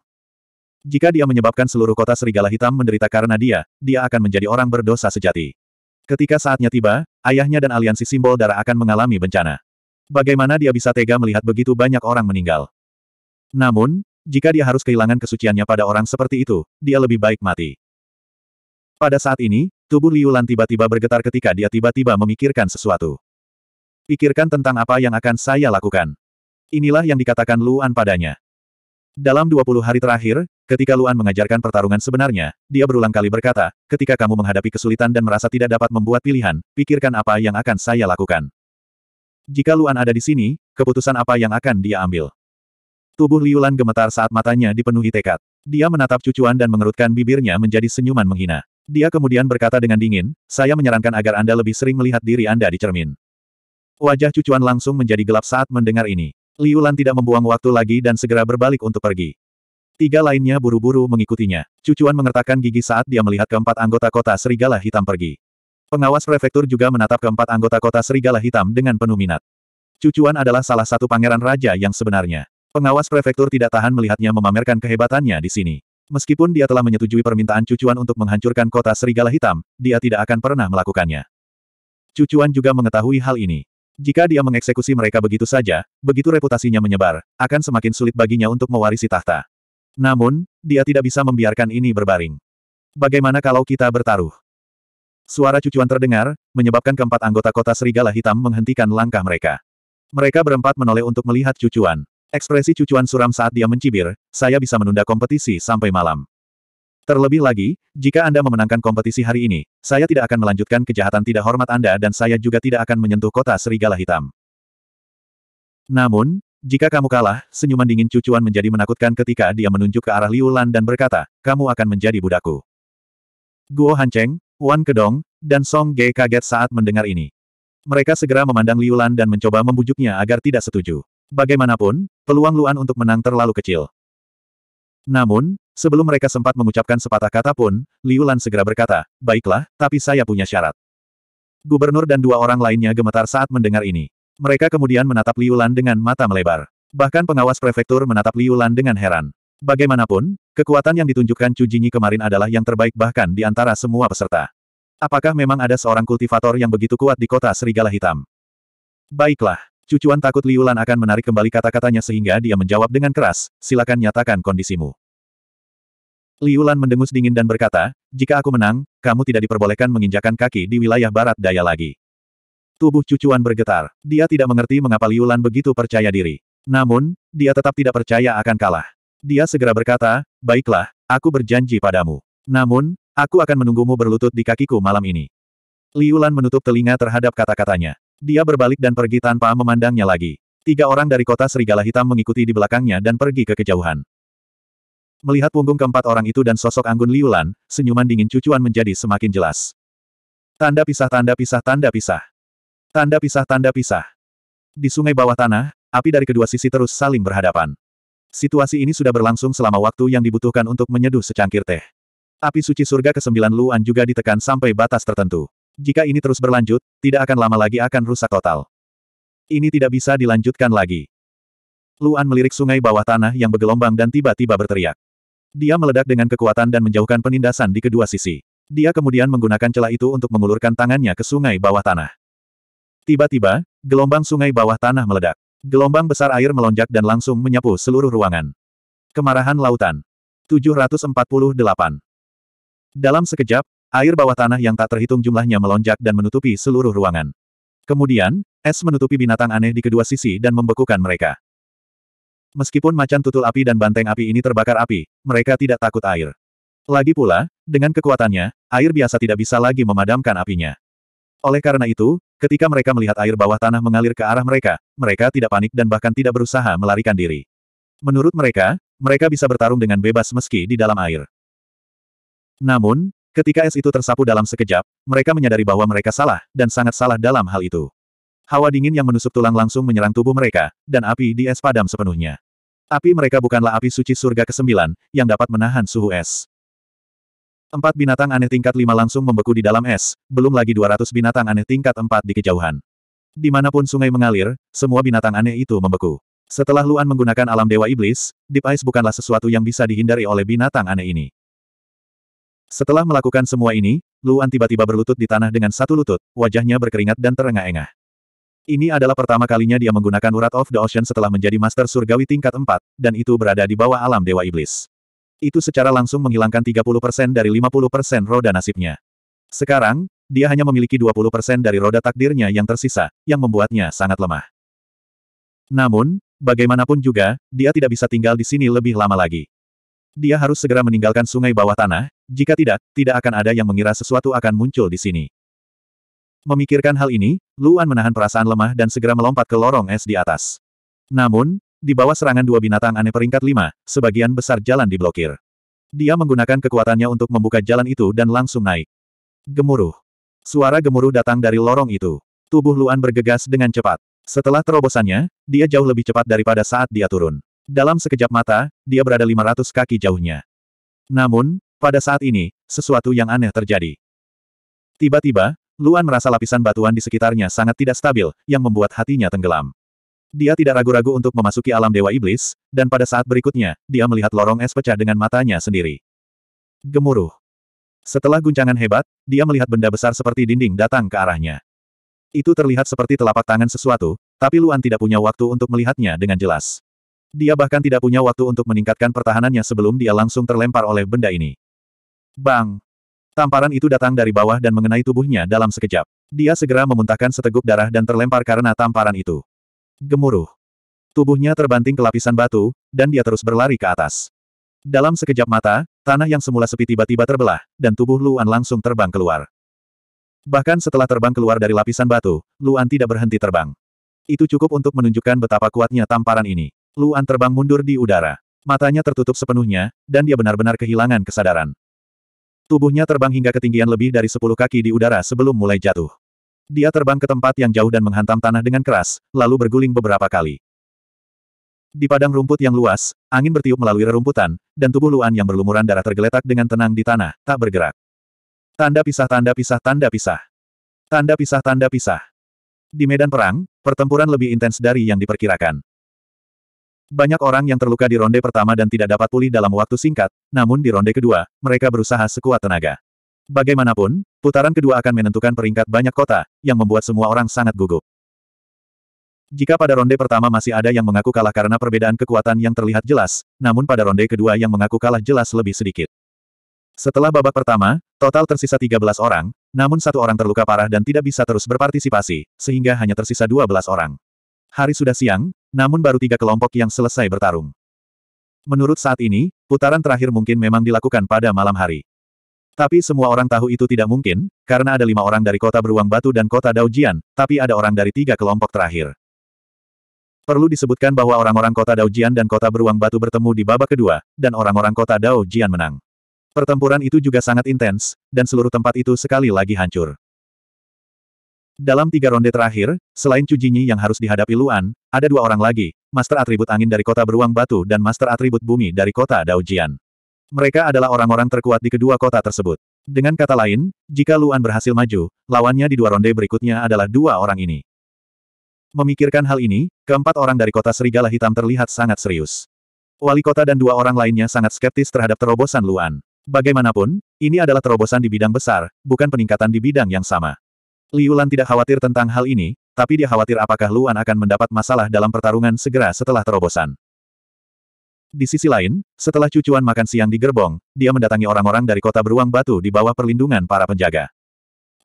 Jika dia menyebabkan seluruh kota serigala hitam menderita karena dia, dia akan menjadi orang berdosa sejati. Ketika saatnya tiba, ayahnya dan aliansi simbol darah akan mengalami bencana. Bagaimana dia bisa tega melihat begitu banyak orang meninggal? Namun, jika dia harus kehilangan kesuciannya pada orang seperti itu, dia lebih baik mati. Pada saat ini, tubuh Liu Lan tiba-tiba bergetar ketika dia tiba-tiba memikirkan sesuatu. Pikirkan tentang apa yang akan saya lakukan. Inilah yang dikatakan Luan padanya. Dalam 20 hari terakhir, ketika Luan mengajarkan pertarungan sebenarnya, dia berulang kali berkata, ketika kamu menghadapi kesulitan dan merasa tidak dapat membuat pilihan, pikirkan apa yang akan saya lakukan. Jika Luan ada di sini, keputusan apa yang akan dia ambil? Tubuh Liulan gemetar saat matanya dipenuhi tekad. Dia menatap cucuan dan mengerutkan bibirnya menjadi senyuman menghina. Dia kemudian berkata dengan dingin, saya menyarankan agar Anda lebih sering melihat diri Anda di cermin. Wajah cucuan langsung menjadi gelap saat mendengar ini. Liulan tidak membuang waktu lagi dan segera berbalik untuk pergi. Tiga lainnya buru-buru mengikutinya. Cucuan mengertakkan gigi saat dia melihat keempat anggota kota serigala hitam pergi. Pengawas prefektur juga menatap keempat anggota kota Serigala Hitam dengan penuh minat. Cucuan adalah salah satu pangeran raja yang sebenarnya. Pengawas prefektur tidak tahan melihatnya memamerkan kehebatannya di sini. Meskipun dia telah menyetujui permintaan cucuan untuk menghancurkan kota Serigala Hitam, dia tidak akan pernah melakukannya. Cucuan juga mengetahui hal ini. Jika dia mengeksekusi mereka begitu saja, begitu reputasinya menyebar, akan semakin sulit baginya untuk mewarisi tahta. Namun, dia tidak bisa membiarkan ini berbaring. Bagaimana kalau kita bertaruh? Suara cucuan terdengar, menyebabkan keempat anggota kota serigala hitam menghentikan langkah mereka. Mereka berempat menoleh untuk melihat cucuan. Ekspresi cucuan suram saat dia mencibir, saya bisa menunda kompetisi sampai malam. Terlebih lagi, jika Anda memenangkan kompetisi hari ini, saya tidak akan melanjutkan kejahatan tidak hormat Anda dan saya juga tidak akan menyentuh kota serigala hitam. Namun, jika kamu kalah, senyuman dingin cucuan menjadi menakutkan ketika dia menunjuk ke arah Liu Lan dan berkata, kamu akan menjadi budakku. Guo Hancheng." Wan Kedong, dan Song Ge kaget saat mendengar ini. Mereka segera memandang Liulan dan mencoba membujuknya agar tidak setuju. Bagaimanapun, peluang Luan untuk menang terlalu kecil. Namun, sebelum mereka sempat mengucapkan sepatah kata pun, Liulan segera berkata, Baiklah, tapi saya punya syarat. Gubernur dan dua orang lainnya gemetar saat mendengar ini. Mereka kemudian menatap Liulan dengan mata melebar. Bahkan pengawas prefektur menatap Liulan dengan heran. Bagaimanapun, kekuatan yang ditunjukkan Chu Jinyi kemarin adalah yang terbaik bahkan di antara semua peserta. Apakah memang ada seorang kultivator yang begitu kuat di kota Serigala Hitam? Baiklah, cucuan takut Liulan akan menarik kembali kata-katanya sehingga dia menjawab dengan keras, silakan nyatakan kondisimu. Liulan mendengus dingin dan berkata, jika aku menang, kamu tidak diperbolehkan menginjakan kaki di wilayah barat daya lagi. Tubuh cucuan bergetar, dia tidak mengerti mengapa Liulan begitu percaya diri. Namun, dia tetap tidak percaya akan kalah. Dia segera berkata, baiklah, aku berjanji padamu. Namun, aku akan menunggumu berlutut di kakiku malam ini. Liulan menutup telinga terhadap kata-katanya. Dia berbalik dan pergi tanpa memandangnya lagi. Tiga orang dari kota serigala hitam mengikuti di belakangnya dan pergi ke kejauhan. Melihat punggung keempat orang itu dan sosok anggun Liulan, senyuman dingin cucuan menjadi semakin jelas. Tanda pisah tanda pisah tanda pisah. Tanda pisah tanda pisah. Di sungai bawah tanah, api dari kedua sisi terus saling berhadapan. Situasi ini sudah berlangsung selama waktu yang dibutuhkan untuk menyeduh secangkir teh. Api suci surga ke-9 Luan juga ditekan sampai batas tertentu. Jika ini terus berlanjut, tidak akan lama lagi akan rusak total. Ini tidak bisa dilanjutkan lagi. Luan melirik sungai bawah tanah yang bergelombang dan tiba-tiba berteriak. Dia meledak dengan kekuatan dan menjauhkan penindasan di kedua sisi. Dia kemudian menggunakan celah itu untuk mengulurkan tangannya ke sungai bawah tanah. Tiba-tiba, gelombang sungai bawah tanah meledak. Gelombang besar air melonjak dan langsung menyapu seluruh ruangan. Kemarahan lautan. 748. Dalam sekejap, air bawah tanah yang tak terhitung jumlahnya melonjak dan menutupi seluruh ruangan. Kemudian, es menutupi binatang aneh di kedua sisi dan membekukan mereka. Meskipun macan tutul api dan banteng api ini terbakar api, mereka tidak takut air. Lagi pula, dengan kekuatannya, air biasa tidak bisa lagi memadamkan apinya. Oleh karena itu, ketika mereka melihat air bawah tanah mengalir ke arah mereka, mereka tidak panik dan bahkan tidak berusaha melarikan diri. Menurut mereka, mereka bisa bertarung dengan bebas meski di dalam air. Namun, ketika es itu tersapu dalam sekejap, mereka menyadari bahwa mereka salah, dan sangat salah dalam hal itu. Hawa dingin yang menusuk tulang langsung menyerang tubuh mereka, dan api di es padam sepenuhnya. Api mereka bukanlah api suci surga ke-9, yang dapat menahan suhu es. Empat binatang aneh tingkat lima langsung membeku di dalam es, belum lagi 200 binatang aneh tingkat empat di kejauhan. Dimanapun sungai mengalir, semua binatang aneh itu membeku. Setelah Luan menggunakan alam Dewa Iblis, Deep Ice bukanlah sesuatu yang bisa dihindari oleh binatang aneh ini. Setelah melakukan semua ini, Luan tiba-tiba berlutut di tanah dengan satu lutut, wajahnya berkeringat dan terengah-engah. Ini adalah pertama kalinya dia menggunakan urat of the ocean setelah menjadi master surgawi tingkat 4, dan itu berada di bawah alam Dewa Iblis itu secara langsung menghilangkan 30% dari 50% roda nasibnya. Sekarang, dia hanya memiliki 20% dari roda takdirnya yang tersisa, yang membuatnya sangat lemah. Namun, bagaimanapun juga, dia tidak bisa tinggal di sini lebih lama lagi. Dia harus segera meninggalkan sungai bawah tanah, jika tidak, tidak akan ada yang mengira sesuatu akan muncul di sini. Memikirkan hal ini, Luan menahan perasaan lemah dan segera melompat ke lorong es di atas. Namun, di bawah serangan dua binatang aneh peringkat lima, sebagian besar jalan diblokir. Dia menggunakan kekuatannya untuk membuka jalan itu dan langsung naik. Gemuruh. Suara gemuruh datang dari lorong itu. Tubuh Luan bergegas dengan cepat. Setelah terobosannya, dia jauh lebih cepat daripada saat dia turun. Dalam sekejap mata, dia berada 500 kaki jauhnya. Namun, pada saat ini, sesuatu yang aneh terjadi. Tiba-tiba, Luan merasa lapisan batuan di sekitarnya sangat tidak stabil, yang membuat hatinya tenggelam. Dia tidak ragu-ragu untuk memasuki alam Dewa Iblis, dan pada saat berikutnya, dia melihat lorong es pecah dengan matanya sendiri. Gemuruh. Setelah guncangan hebat, dia melihat benda besar seperti dinding datang ke arahnya. Itu terlihat seperti telapak tangan sesuatu, tapi Luan tidak punya waktu untuk melihatnya dengan jelas. Dia bahkan tidak punya waktu untuk meningkatkan pertahanannya sebelum dia langsung terlempar oleh benda ini. Bang! Tamparan itu datang dari bawah dan mengenai tubuhnya dalam sekejap. Dia segera memuntahkan seteguk darah dan terlempar karena tamparan itu. Gemuruh. Tubuhnya terbanting ke lapisan batu, dan dia terus berlari ke atas. Dalam sekejap mata, tanah yang semula sepi tiba-tiba terbelah, dan tubuh Luan langsung terbang keluar. Bahkan setelah terbang keluar dari lapisan batu, Luan tidak berhenti terbang. Itu cukup untuk menunjukkan betapa kuatnya tamparan ini. Luan terbang mundur di udara. Matanya tertutup sepenuhnya, dan dia benar-benar kehilangan kesadaran. Tubuhnya terbang hingga ketinggian lebih dari 10 kaki di udara sebelum mulai jatuh. Dia terbang ke tempat yang jauh dan menghantam tanah dengan keras, lalu berguling beberapa kali. Di padang rumput yang luas, angin bertiup melalui rerumputan, dan tubuh Luan yang berlumuran darah tergeletak dengan tenang di tanah, tak bergerak. Tanda pisah tanda pisah tanda pisah. Tanda pisah tanda pisah. Di medan perang, pertempuran lebih intens dari yang diperkirakan. Banyak orang yang terluka di ronde pertama dan tidak dapat pulih dalam waktu singkat, namun di ronde kedua, mereka berusaha sekuat tenaga. Bagaimanapun, putaran kedua akan menentukan peringkat banyak kota, yang membuat semua orang sangat gugup. Jika pada ronde pertama masih ada yang mengaku kalah karena perbedaan kekuatan yang terlihat jelas, namun pada ronde kedua yang mengaku kalah jelas lebih sedikit. Setelah babak pertama, total tersisa 13 orang, namun satu orang terluka parah dan tidak bisa terus berpartisipasi, sehingga hanya tersisa 12 orang. Hari sudah siang, namun baru tiga kelompok yang selesai bertarung. Menurut saat ini, putaran terakhir mungkin memang dilakukan pada malam hari. Tapi semua orang tahu itu tidak mungkin, karena ada lima orang dari kota beruang batu dan kota Daojian, tapi ada orang dari tiga kelompok terakhir. Perlu disebutkan bahwa orang-orang kota Daojian dan kota beruang batu bertemu di babak kedua, dan orang-orang kota Daojian menang. Pertempuran itu juga sangat intens, dan seluruh tempat itu sekali lagi hancur. Dalam tiga ronde terakhir, selain Cujinyi yang harus dihadapi Luan, ada dua orang lagi, Master Atribut Angin dari kota Beruang Batu dan Master Atribut Bumi dari kota Daojian. Mereka adalah orang-orang terkuat di kedua kota tersebut. Dengan kata lain, jika Luan berhasil maju, lawannya di dua ronde berikutnya adalah dua orang ini. Memikirkan hal ini, keempat orang dari kota Serigala Hitam terlihat sangat serius. Wali kota dan dua orang lainnya sangat skeptis terhadap terobosan Luan. Bagaimanapun, ini adalah terobosan di bidang besar, bukan peningkatan di bidang yang sama. Liu Lan tidak khawatir tentang hal ini, tapi dia khawatir apakah Luan akan mendapat masalah dalam pertarungan segera setelah terobosan. Di sisi lain, setelah cucuan makan siang di gerbong, dia mendatangi orang-orang dari kota beruang batu di bawah perlindungan para penjaga.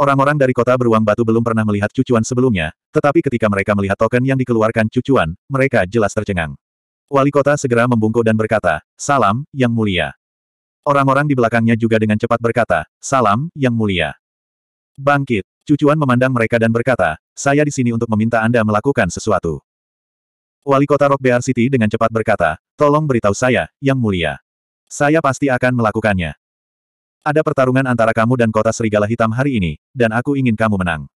Orang-orang dari kota beruang batu belum pernah melihat cucuan sebelumnya, tetapi ketika mereka melihat token yang dikeluarkan cucuan, mereka jelas tercengang. Wali kota segera membungkuk dan berkata, Salam, Yang Mulia. Orang-orang di belakangnya juga dengan cepat berkata, Salam, Yang Mulia. Bangkit, cucuan memandang mereka dan berkata, Saya di sini untuk meminta Anda melakukan sesuatu. Wali kota Rock Bear City dengan cepat berkata, tolong beritahu saya, yang mulia. Saya pasti akan melakukannya. Ada pertarungan antara kamu dan kota serigala hitam hari ini, dan aku ingin kamu menang.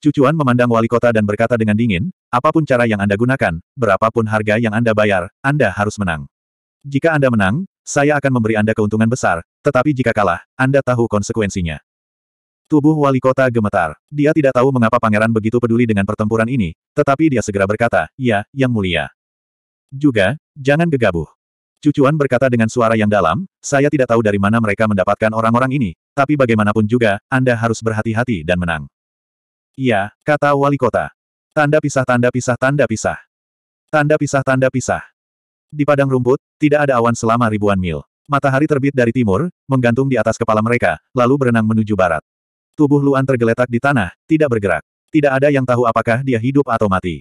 Cucuan memandang wali kota dan berkata dengan dingin, apapun cara yang Anda gunakan, berapapun harga yang Anda bayar, Anda harus menang. Jika Anda menang, saya akan memberi Anda keuntungan besar, tetapi jika kalah, Anda tahu konsekuensinya. Tubuh wali kota gemetar. Dia tidak tahu mengapa pangeran begitu peduli dengan pertempuran ini, tetapi dia segera berkata, Ya, Yang Mulia. Juga, jangan gegabah. Cucuan berkata dengan suara yang dalam, saya tidak tahu dari mana mereka mendapatkan orang-orang ini, tapi bagaimanapun juga, Anda harus berhati-hati dan menang. Iya, kata wali kota. Tanda pisah tanda pisah tanda pisah. Tanda pisah tanda pisah. Di padang rumput, tidak ada awan selama ribuan mil. Matahari terbit dari timur, menggantung di atas kepala mereka, lalu berenang menuju barat. Tubuh Luan tergeletak di tanah, tidak bergerak. Tidak ada yang tahu apakah dia hidup atau mati.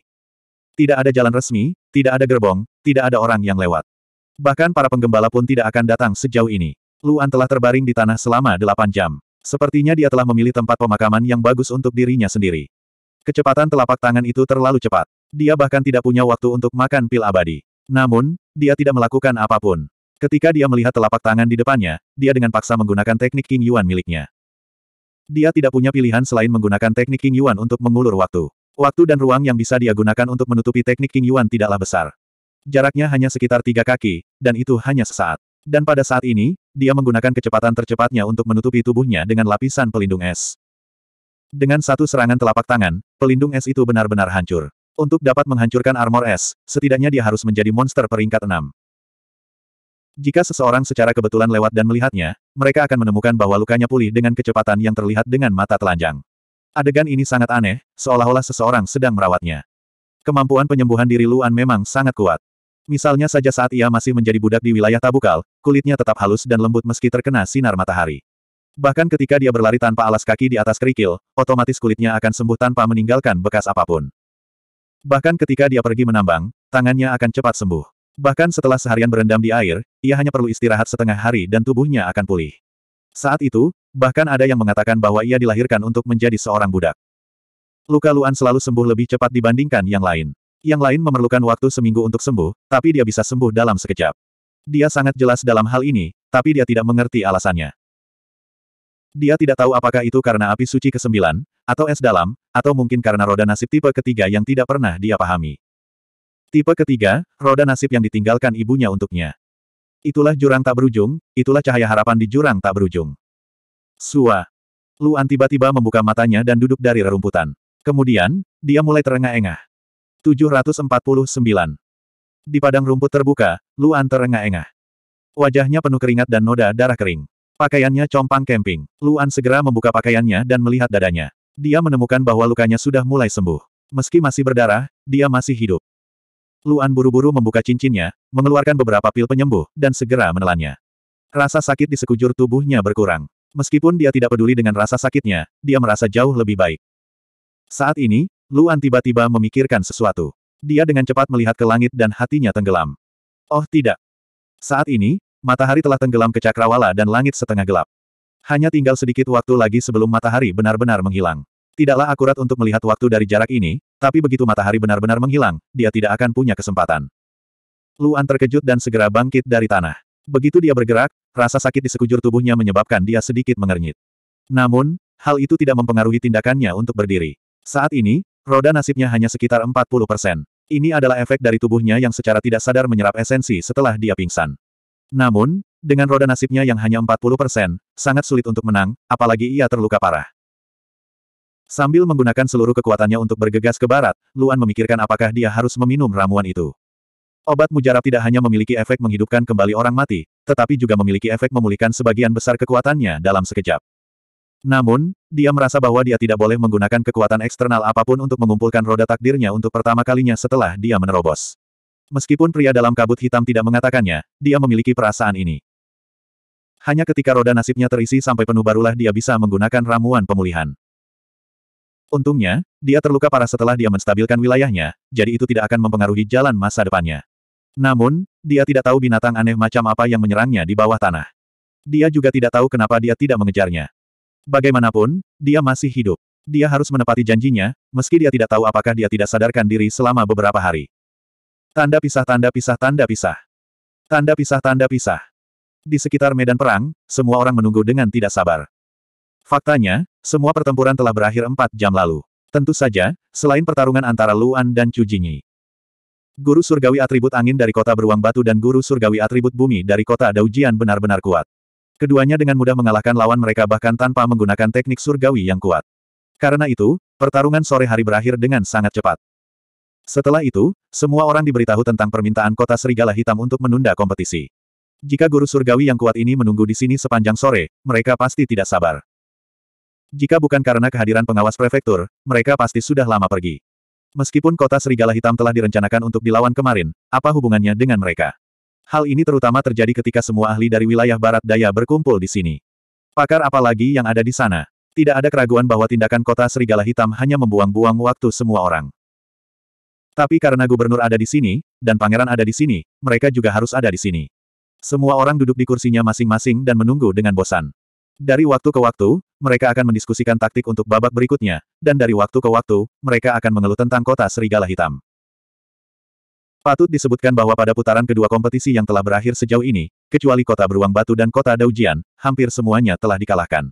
Tidak ada jalan resmi, tidak ada gerbong, tidak ada orang yang lewat. Bahkan para penggembala pun tidak akan datang sejauh ini. Luan telah terbaring di tanah selama delapan jam. Sepertinya dia telah memilih tempat pemakaman yang bagus untuk dirinya sendiri. Kecepatan telapak tangan itu terlalu cepat. Dia bahkan tidak punya waktu untuk makan pil abadi. Namun, dia tidak melakukan apapun. Ketika dia melihat telapak tangan di depannya, dia dengan paksa menggunakan teknik King Yuan miliknya. Dia tidak punya pilihan selain menggunakan teknik King Yuan untuk mengulur waktu. Waktu dan ruang yang bisa dia gunakan untuk menutupi teknik King Yuan tidaklah besar. Jaraknya hanya sekitar tiga kaki, dan itu hanya sesaat. Dan pada saat ini, dia menggunakan kecepatan tercepatnya untuk menutupi tubuhnya dengan lapisan pelindung es. Dengan satu serangan telapak tangan, pelindung es itu benar-benar hancur. Untuk dapat menghancurkan armor es, setidaknya dia harus menjadi monster peringkat enam. Jika seseorang secara kebetulan lewat dan melihatnya, mereka akan menemukan bahwa lukanya pulih dengan kecepatan yang terlihat dengan mata telanjang. Adegan ini sangat aneh, seolah-olah seseorang sedang merawatnya. Kemampuan penyembuhan diri Luan memang sangat kuat. Misalnya saja saat ia masih menjadi budak di wilayah Tabukal, kulitnya tetap halus dan lembut meski terkena sinar matahari. Bahkan ketika dia berlari tanpa alas kaki di atas kerikil, otomatis kulitnya akan sembuh tanpa meninggalkan bekas apapun. Bahkan ketika dia pergi menambang, tangannya akan cepat sembuh. Bahkan setelah seharian berendam di air, ia hanya perlu istirahat setengah hari dan tubuhnya akan pulih. Saat itu, bahkan ada yang mengatakan bahwa ia dilahirkan untuk menjadi seorang budak. Luka Luan selalu sembuh lebih cepat dibandingkan yang lain. Yang lain memerlukan waktu seminggu untuk sembuh, tapi dia bisa sembuh dalam sekejap. Dia sangat jelas dalam hal ini, tapi dia tidak mengerti alasannya. Dia tidak tahu apakah itu karena api suci ke-9, atau es dalam, atau mungkin karena roda nasib tipe ketiga yang tidak pernah dia pahami. Tipe ketiga, roda nasib yang ditinggalkan ibunya untuknya. Itulah jurang tak berujung, itulah cahaya harapan di jurang tak berujung. Sua. Luan tiba-tiba membuka matanya dan duduk dari rerumputan. Kemudian, dia mulai terengah-engah. 749. Di padang rumput terbuka, Luan terengah-engah. Wajahnya penuh keringat dan noda darah kering. Pakaiannya compang camping. Luan segera membuka pakaiannya dan melihat dadanya. Dia menemukan bahwa lukanya sudah mulai sembuh. Meski masih berdarah, dia masih hidup. Luan buru-buru membuka cincinnya, mengeluarkan beberapa pil penyembuh, dan segera menelannya. Rasa sakit di sekujur tubuhnya berkurang. Meskipun dia tidak peduli dengan rasa sakitnya, dia merasa jauh lebih baik. Saat ini, Luan tiba-tiba memikirkan sesuatu. Dia dengan cepat melihat ke langit dan hatinya tenggelam. Oh tidak. Saat ini, matahari telah tenggelam ke cakrawala dan langit setengah gelap. Hanya tinggal sedikit waktu lagi sebelum matahari benar-benar menghilang. Tidaklah akurat untuk melihat waktu dari jarak ini, tapi begitu matahari benar-benar menghilang, dia tidak akan punya kesempatan. Luan terkejut dan segera bangkit dari tanah. Begitu dia bergerak, rasa sakit di sekujur tubuhnya menyebabkan dia sedikit mengernyit. Namun, hal itu tidak mempengaruhi tindakannya untuk berdiri. Saat ini, roda nasibnya hanya sekitar 40 persen. Ini adalah efek dari tubuhnya yang secara tidak sadar menyerap esensi setelah dia pingsan. Namun, dengan roda nasibnya yang hanya 40 persen, sangat sulit untuk menang, apalagi ia terluka parah. Sambil menggunakan seluruh kekuatannya untuk bergegas ke barat, Luan memikirkan apakah dia harus meminum ramuan itu. Obat mujarab tidak hanya memiliki efek menghidupkan kembali orang mati, tetapi juga memiliki efek memulihkan sebagian besar kekuatannya dalam sekejap. Namun, dia merasa bahwa dia tidak boleh menggunakan kekuatan eksternal apapun untuk mengumpulkan roda takdirnya untuk pertama kalinya setelah dia menerobos. Meskipun pria dalam kabut hitam tidak mengatakannya, dia memiliki perasaan ini. Hanya ketika roda nasibnya terisi sampai penuh barulah dia bisa menggunakan ramuan pemulihan. Untungnya, dia terluka parah setelah dia menstabilkan wilayahnya, jadi itu tidak akan mempengaruhi jalan masa depannya. Namun, dia tidak tahu binatang aneh macam apa yang menyerangnya di bawah tanah. Dia juga tidak tahu kenapa dia tidak mengejarnya. Bagaimanapun, dia masih hidup. Dia harus menepati janjinya, meski dia tidak tahu apakah dia tidak sadarkan diri selama beberapa hari. Tanda pisah tanda pisah tanda pisah. Tanda pisah tanda pisah. Di sekitar medan perang, semua orang menunggu dengan tidak sabar. Faktanya, semua pertempuran telah berakhir empat jam lalu. Tentu saja, selain pertarungan antara Luan dan Chu Jingyi. Guru surgawi atribut angin dari kota beruang batu dan guru surgawi atribut bumi dari kota Daujian benar-benar kuat. Keduanya dengan mudah mengalahkan lawan mereka bahkan tanpa menggunakan teknik surgawi yang kuat. Karena itu, pertarungan sore hari berakhir dengan sangat cepat. Setelah itu, semua orang diberitahu tentang permintaan kota Serigala Hitam untuk menunda kompetisi. Jika guru surgawi yang kuat ini menunggu di sini sepanjang sore, mereka pasti tidak sabar. Jika bukan karena kehadiran pengawas prefektur, mereka pasti sudah lama pergi. Meskipun kota serigala hitam telah direncanakan untuk dilawan kemarin, apa hubungannya dengan mereka? Hal ini terutama terjadi ketika semua ahli dari wilayah barat daya berkumpul di sini. Pakar apa lagi yang ada di sana? Tidak ada keraguan bahwa tindakan kota serigala hitam hanya membuang-buang waktu semua orang. Tapi karena gubernur ada di sini, dan pangeran ada di sini, mereka juga harus ada di sini. Semua orang duduk di kursinya masing-masing dan menunggu dengan bosan. Dari waktu ke waktu, mereka akan mendiskusikan taktik untuk babak berikutnya, dan dari waktu ke waktu, mereka akan mengeluh tentang kota serigala hitam. Patut disebutkan bahwa pada putaran kedua kompetisi yang telah berakhir sejauh ini, kecuali kota beruang batu dan kota Daujian, hampir semuanya telah dikalahkan.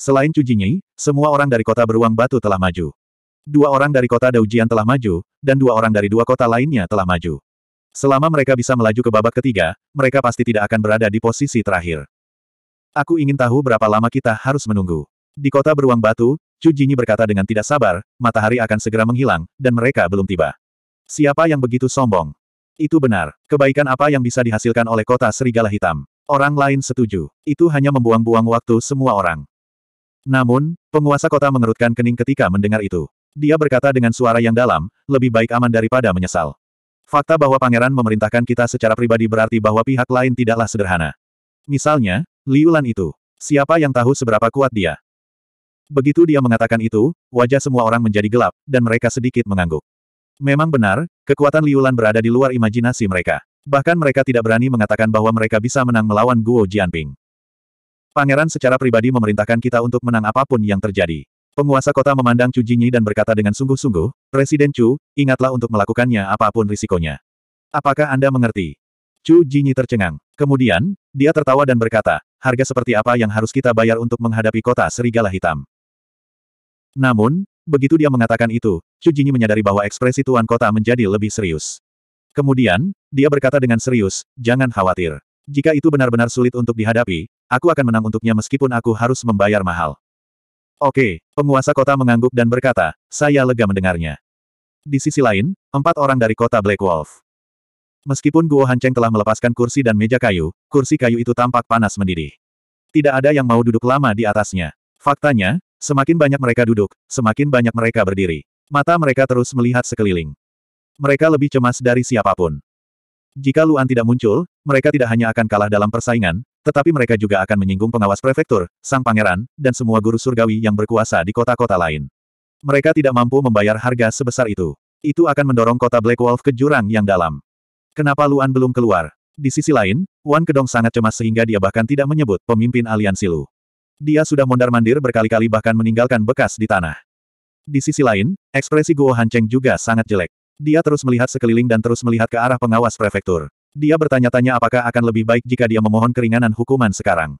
Selain Cujinyi, semua orang dari kota beruang batu telah maju. Dua orang dari kota Daujian telah maju, dan dua orang dari dua kota lainnya telah maju. Selama mereka bisa melaju ke babak ketiga, mereka pasti tidak akan berada di posisi terakhir. Aku ingin tahu berapa lama kita harus menunggu. Di kota beruang batu, Cu Jinyi berkata dengan tidak sabar, matahari akan segera menghilang, dan mereka belum tiba. Siapa yang begitu sombong? Itu benar. Kebaikan apa yang bisa dihasilkan oleh kota serigala hitam? Orang lain setuju. Itu hanya membuang-buang waktu semua orang. Namun, penguasa kota mengerutkan kening ketika mendengar itu. Dia berkata dengan suara yang dalam, lebih baik aman daripada menyesal. Fakta bahwa pangeran memerintahkan kita secara pribadi berarti bahwa pihak lain tidaklah sederhana. Misalnya, Liulan itu. Siapa yang tahu seberapa kuat dia? Begitu dia mengatakan itu, wajah semua orang menjadi gelap, dan mereka sedikit mengangguk. Memang benar, kekuatan Liulan berada di luar imajinasi mereka. Bahkan mereka tidak berani mengatakan bahwa mereka bisa menang melawan Guo Jianping. Pangeran secara pribadi memerintahkan kita untuk menang apapun yang terjadi. Penguasa kota memandang Chu Jinyi dan berkata dengan sungguh-sungguh, Presiden Chu, ingatlah untuk melakukannya apapun risikonya. Apakah Anda mengerti? Chu Jinyi tercengang. Kemudian, dia tertawa dan berkata, harga seperti apa yang harus kita bayar untuk menghadapi kota serigala hitam. Namun, begitu dia mengatakan itu, Xu Jinyi menyadari bahwa ekspresi tuan kota menjadi lebih serius. Kemudian, dia berkata dengan serius, jangan khawatir. Jika itu benar-benar sulit untuk dihadapi, aku akan menang untuknya meskipun aku harus membayar mahal. Oke, penguasa kota mengangguk dan berkata, saya lega mendengarnya. Di sisi lain, empat orang dari kota Black Wolf. Meskipun Guo Hancheng telah melepaskan kursi dan meja kayu, kursi kayu itu tampak panas mendidih. Tidak ada yang mau duduk lama di atasnya. Faktanya, semakin banyak mereka duduk, semakin banyak mereka berdiri. Mata mereka terus melihat sekeliling. Mereka lebih cemas dari siapapun. Jika Luan tidak muncul, mereka tidak hanya akan kalah dalam persaingan, tetapi mereka juga akan menyinggung pengawas prefektur, sang pangeran, dan semua guru surgawi yang berkuasa di kota-kota lain. Mereka tidak mampu membayar harga sebesar itu. Itu akan mendorong kota Black Wolf ke jurang yang dalam. Kenapa Luan belum keluar? Di sisi lain, Wan Kedong sangat cemas sehingga dia bahkan tidak menyebut pemimpin aliansi Lu. Dia sudah mondar-mandir berkali-kali bahkan meninggalkan bekas di tanah. Di sisi lain, ekspresi Guo Hancheng juga sangat jelek. Dia terus melihat sekeliling dan terus melihat ke arah pengawas prefektur. Dia bertanya-tanya apakah akan lebih baik jika dia memohon keringanan hukuman sekarang.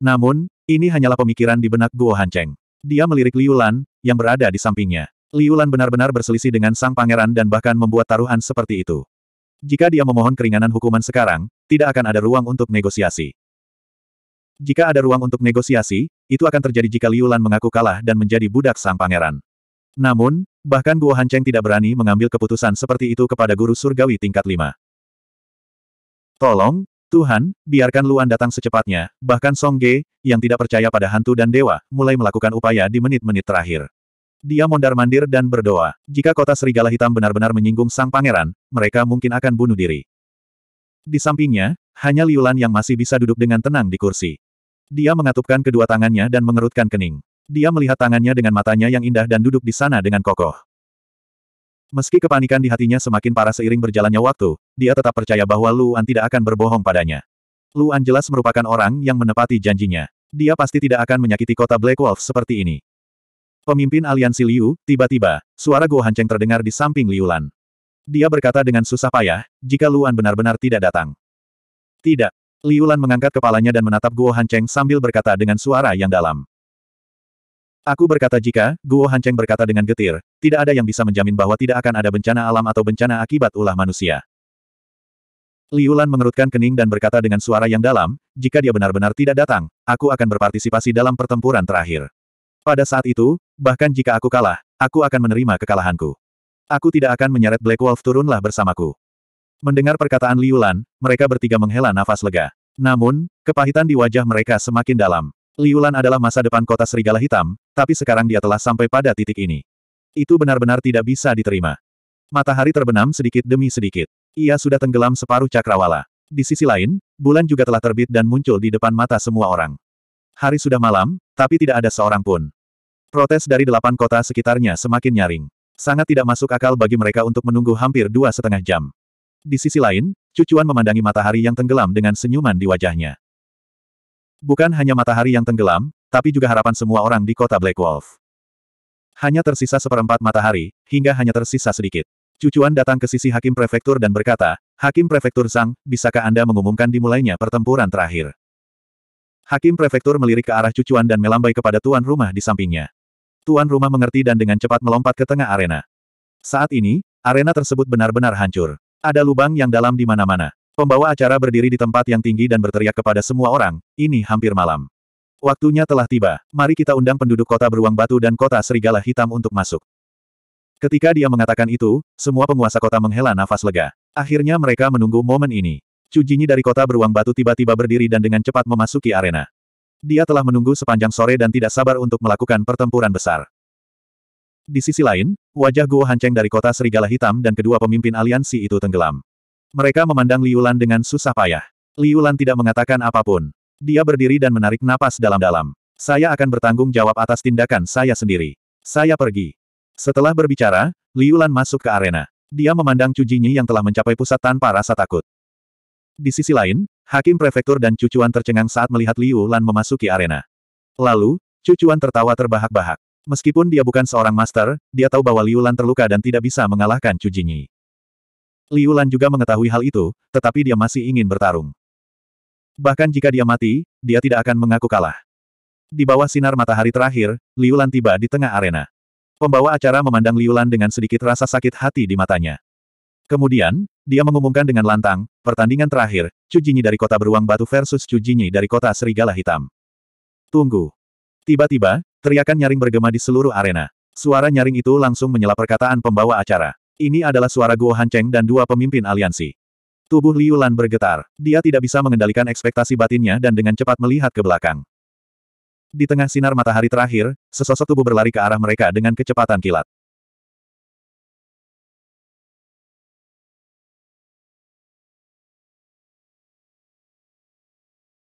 Namun, ini hanyalah pemikiran di benak Guo Hancheng. Dia melirik Liu Lan, yang berada di sampingnya. Liu Lan benar-benar berselisih dengan sang pangeran dan bahkan membuat taruhan seperti itu. Jika dia memohon keringanan hukuman sekarang, tidak akan ada ruang untuk negosiasi. Jika ada ruang untuk negosiasi, itu akan terjadi jika Liu Lan mengaku kalah dan menjadi budak sang pangeran. Namun, bahkan Guo Hancheng tidak berani mengambil keputusan seperti itu kepada guru surgawi tingkat 5. Tolong, Tuhan, biarkan Luan datang secepatnya, bahkan Song Ge, yang tidak percaya pada hantu dan dewa, mulai melakukan upaya di menit-menit terakhir. Dia mondar-mandir dan berdoa. Jika kota serigala hitam benar-benar menyinggung sang pangeran, mereka mungkin akan bunuh diri. Di sampingnya, hanya Liulan yang masih bisa duduk dengan tenang di kursi. Dia mengatupkan kedua tangannya dan mengerutkan kening. Dia melihat tangannya dengan matanya yang indah dan duduk di sana dengan kokoh. Meski kepanikan di hatinya semakin parah seiring berjalannya waktu, dia tetap percaya bahwa Luan tidak akan berbohong padanya. Luan jelas merupakan orang yang menepati janjinya. Dia pasti tidak akan menyakiti kota Black Wolf seperti ini. Pemimpin aliansi Liu, tiba-tiba, suara Guo Hanceng terdengar di samping Liu Lan. Dia berkata dengan susah payah, jika Luan benar-benar tidak datang. Tidak. Liu Lan mengangkat kepalanya dan menatap Guo Hanceng sambil berkata dengan suara yang dalam. Aku berkata jika, Guo Hanceng berkata dengan getir, tidak ada yang bisa menjamin bahwa tidak akan ada bencana alam atau bencana akibat ulah manusia. Liu Lan mengerutkan kening dan berkata dengan suara yang dalam, jika dia benar-benar tidak datang, aku akan berpartisipasi dalam pertempuran terakhir. Pada saat itu, bahkan jika aku kalah, aku akan menerima kekalahanku. Aku tidak akan menyeret Black Wolf turunlah bersamaku. Mendengar perkataan Liulan, mereka bertiga menghela nafas lega. Namun, kepahitan di wajah mereka semakin dalam. Liulan adalah masa depan kota Serigala Hitam, tapi sekarang dia telah sampai pada titik ini. Itu benar-benar tidak bisa diterima. Matahari terbenam sedikit demi sedikit. Ia sudah tenggelam separuh cakrawala. Di sisi lain, bulan juga telah terbit dan muncul di depan mata semua orang. Hari sudah malam, tapi tidak ada seorang pun. Protes dari delapan kota sekitarnya semakin nyaring. Sangat tidak masuk akal bagi mereka untuk menunggu hampir dua setengah jam. Di sisi lain, Cucuan memandangi matahari yang tenggelam dengan senyuman di wajahnya. Bukan hanya matahari yang tenggelam, tapi juga harapan semua orang di kota Black Wolf. Hanya tersisa seperempat matahari, hingga hanya tersisa sedikit. Cucuan datang ke sisi Hakim Prefektur dan berkata, Hakim Prefektur sang, bisakah Anda mengumumkan dimulainya pertempuran terakhir? Hakim prefektur melirik ke arah cucuan dan melambai kepada tuan rumah di sampingnya. Tuan rumah mengerti dan dengan cepat melompat ke tengah arena. Saat ini, arena tersebut benar-benar hancur. Ada lubang yang dalam di mana-mana. Pembawa acara berdiri di tempat yang tinggi dan berteriak kepada semua orang, ini hampir malam. Waktunya telah tiba, mari kita undang penduduk kota beruang batu dan kota serigala hitam untuk masuk. Ketika dia mengatakan itu, semua penguasa kota menghela nafas lega. Akhirnya mereka menunggu momen ini. Cujinyi dari kota beruang batu tiba-tiba berdiri dan dengan cepat memasuki arena. Dia telah menunggu sepanjang sore dan tidak sabar untuk melakukan pertempuran besar. Di sisi lain, wajah Guo Hanceng dari kota Serigala Hitam dan kedua pemimpin aliansi itu tenggelam. Mereka memandang Liu Lan dengan susah payah. Liu Lan tidak mengatakan apapun. Dia berdiri dan menarik napas dalam-dalam. Saya akan bertanggung jawab atas tindakan saya sendiri. Saya pergi. Setelah berbicara, Liu Lan masuk ke arena. Dia memandang Cujinyi yang telah mencapai pusat tanpa rasa takut. Di sisi lain, hakim prefektur dan cucuan tercengang saat melihat Liu Lan memasuki arena. Lalu, cucuan tertawa terbahak-bahak. Meskipun dia bukan seorang master, dia tahu bahwa Liu Lan terluka dan tidak bisa mengalahkan Chu Jinyi. Liu Lan juga mengetahui hal itu, tetapi dia masih ingin bertarung. Bahkan jika dia mati, dia tidak akan mengaku kalah. Di bawah sinar matahari terakhir, Liu tiba di tengah arena. Pembawa acara memandang Liu dengan sedikit rasa sakit hati di matanya. Kemudian, dia mengumumkan dengan lantang, pertandingan terakhir, Cujinyi dari kota beruang batu versus Cujinyi dari kota serigala hitam. Tunggu. Tiba-tiba, teriakan nyaring bergema di seluruh arena. Suara nyaring itu langsung menyela perkataan pembawa acara. Ini adalah suara Guo Hancheng dan dua pemimpin aliansi. Tubuh Liu Lan bergetar. Dia tidak bisa mengendalikan ekspektasi batinnya dan dengan cepat melihat ke belakang. Di tengah sinar matahari terakhir, sesosok tubuh berlari ke arah mereka dengan kecepatan kilat.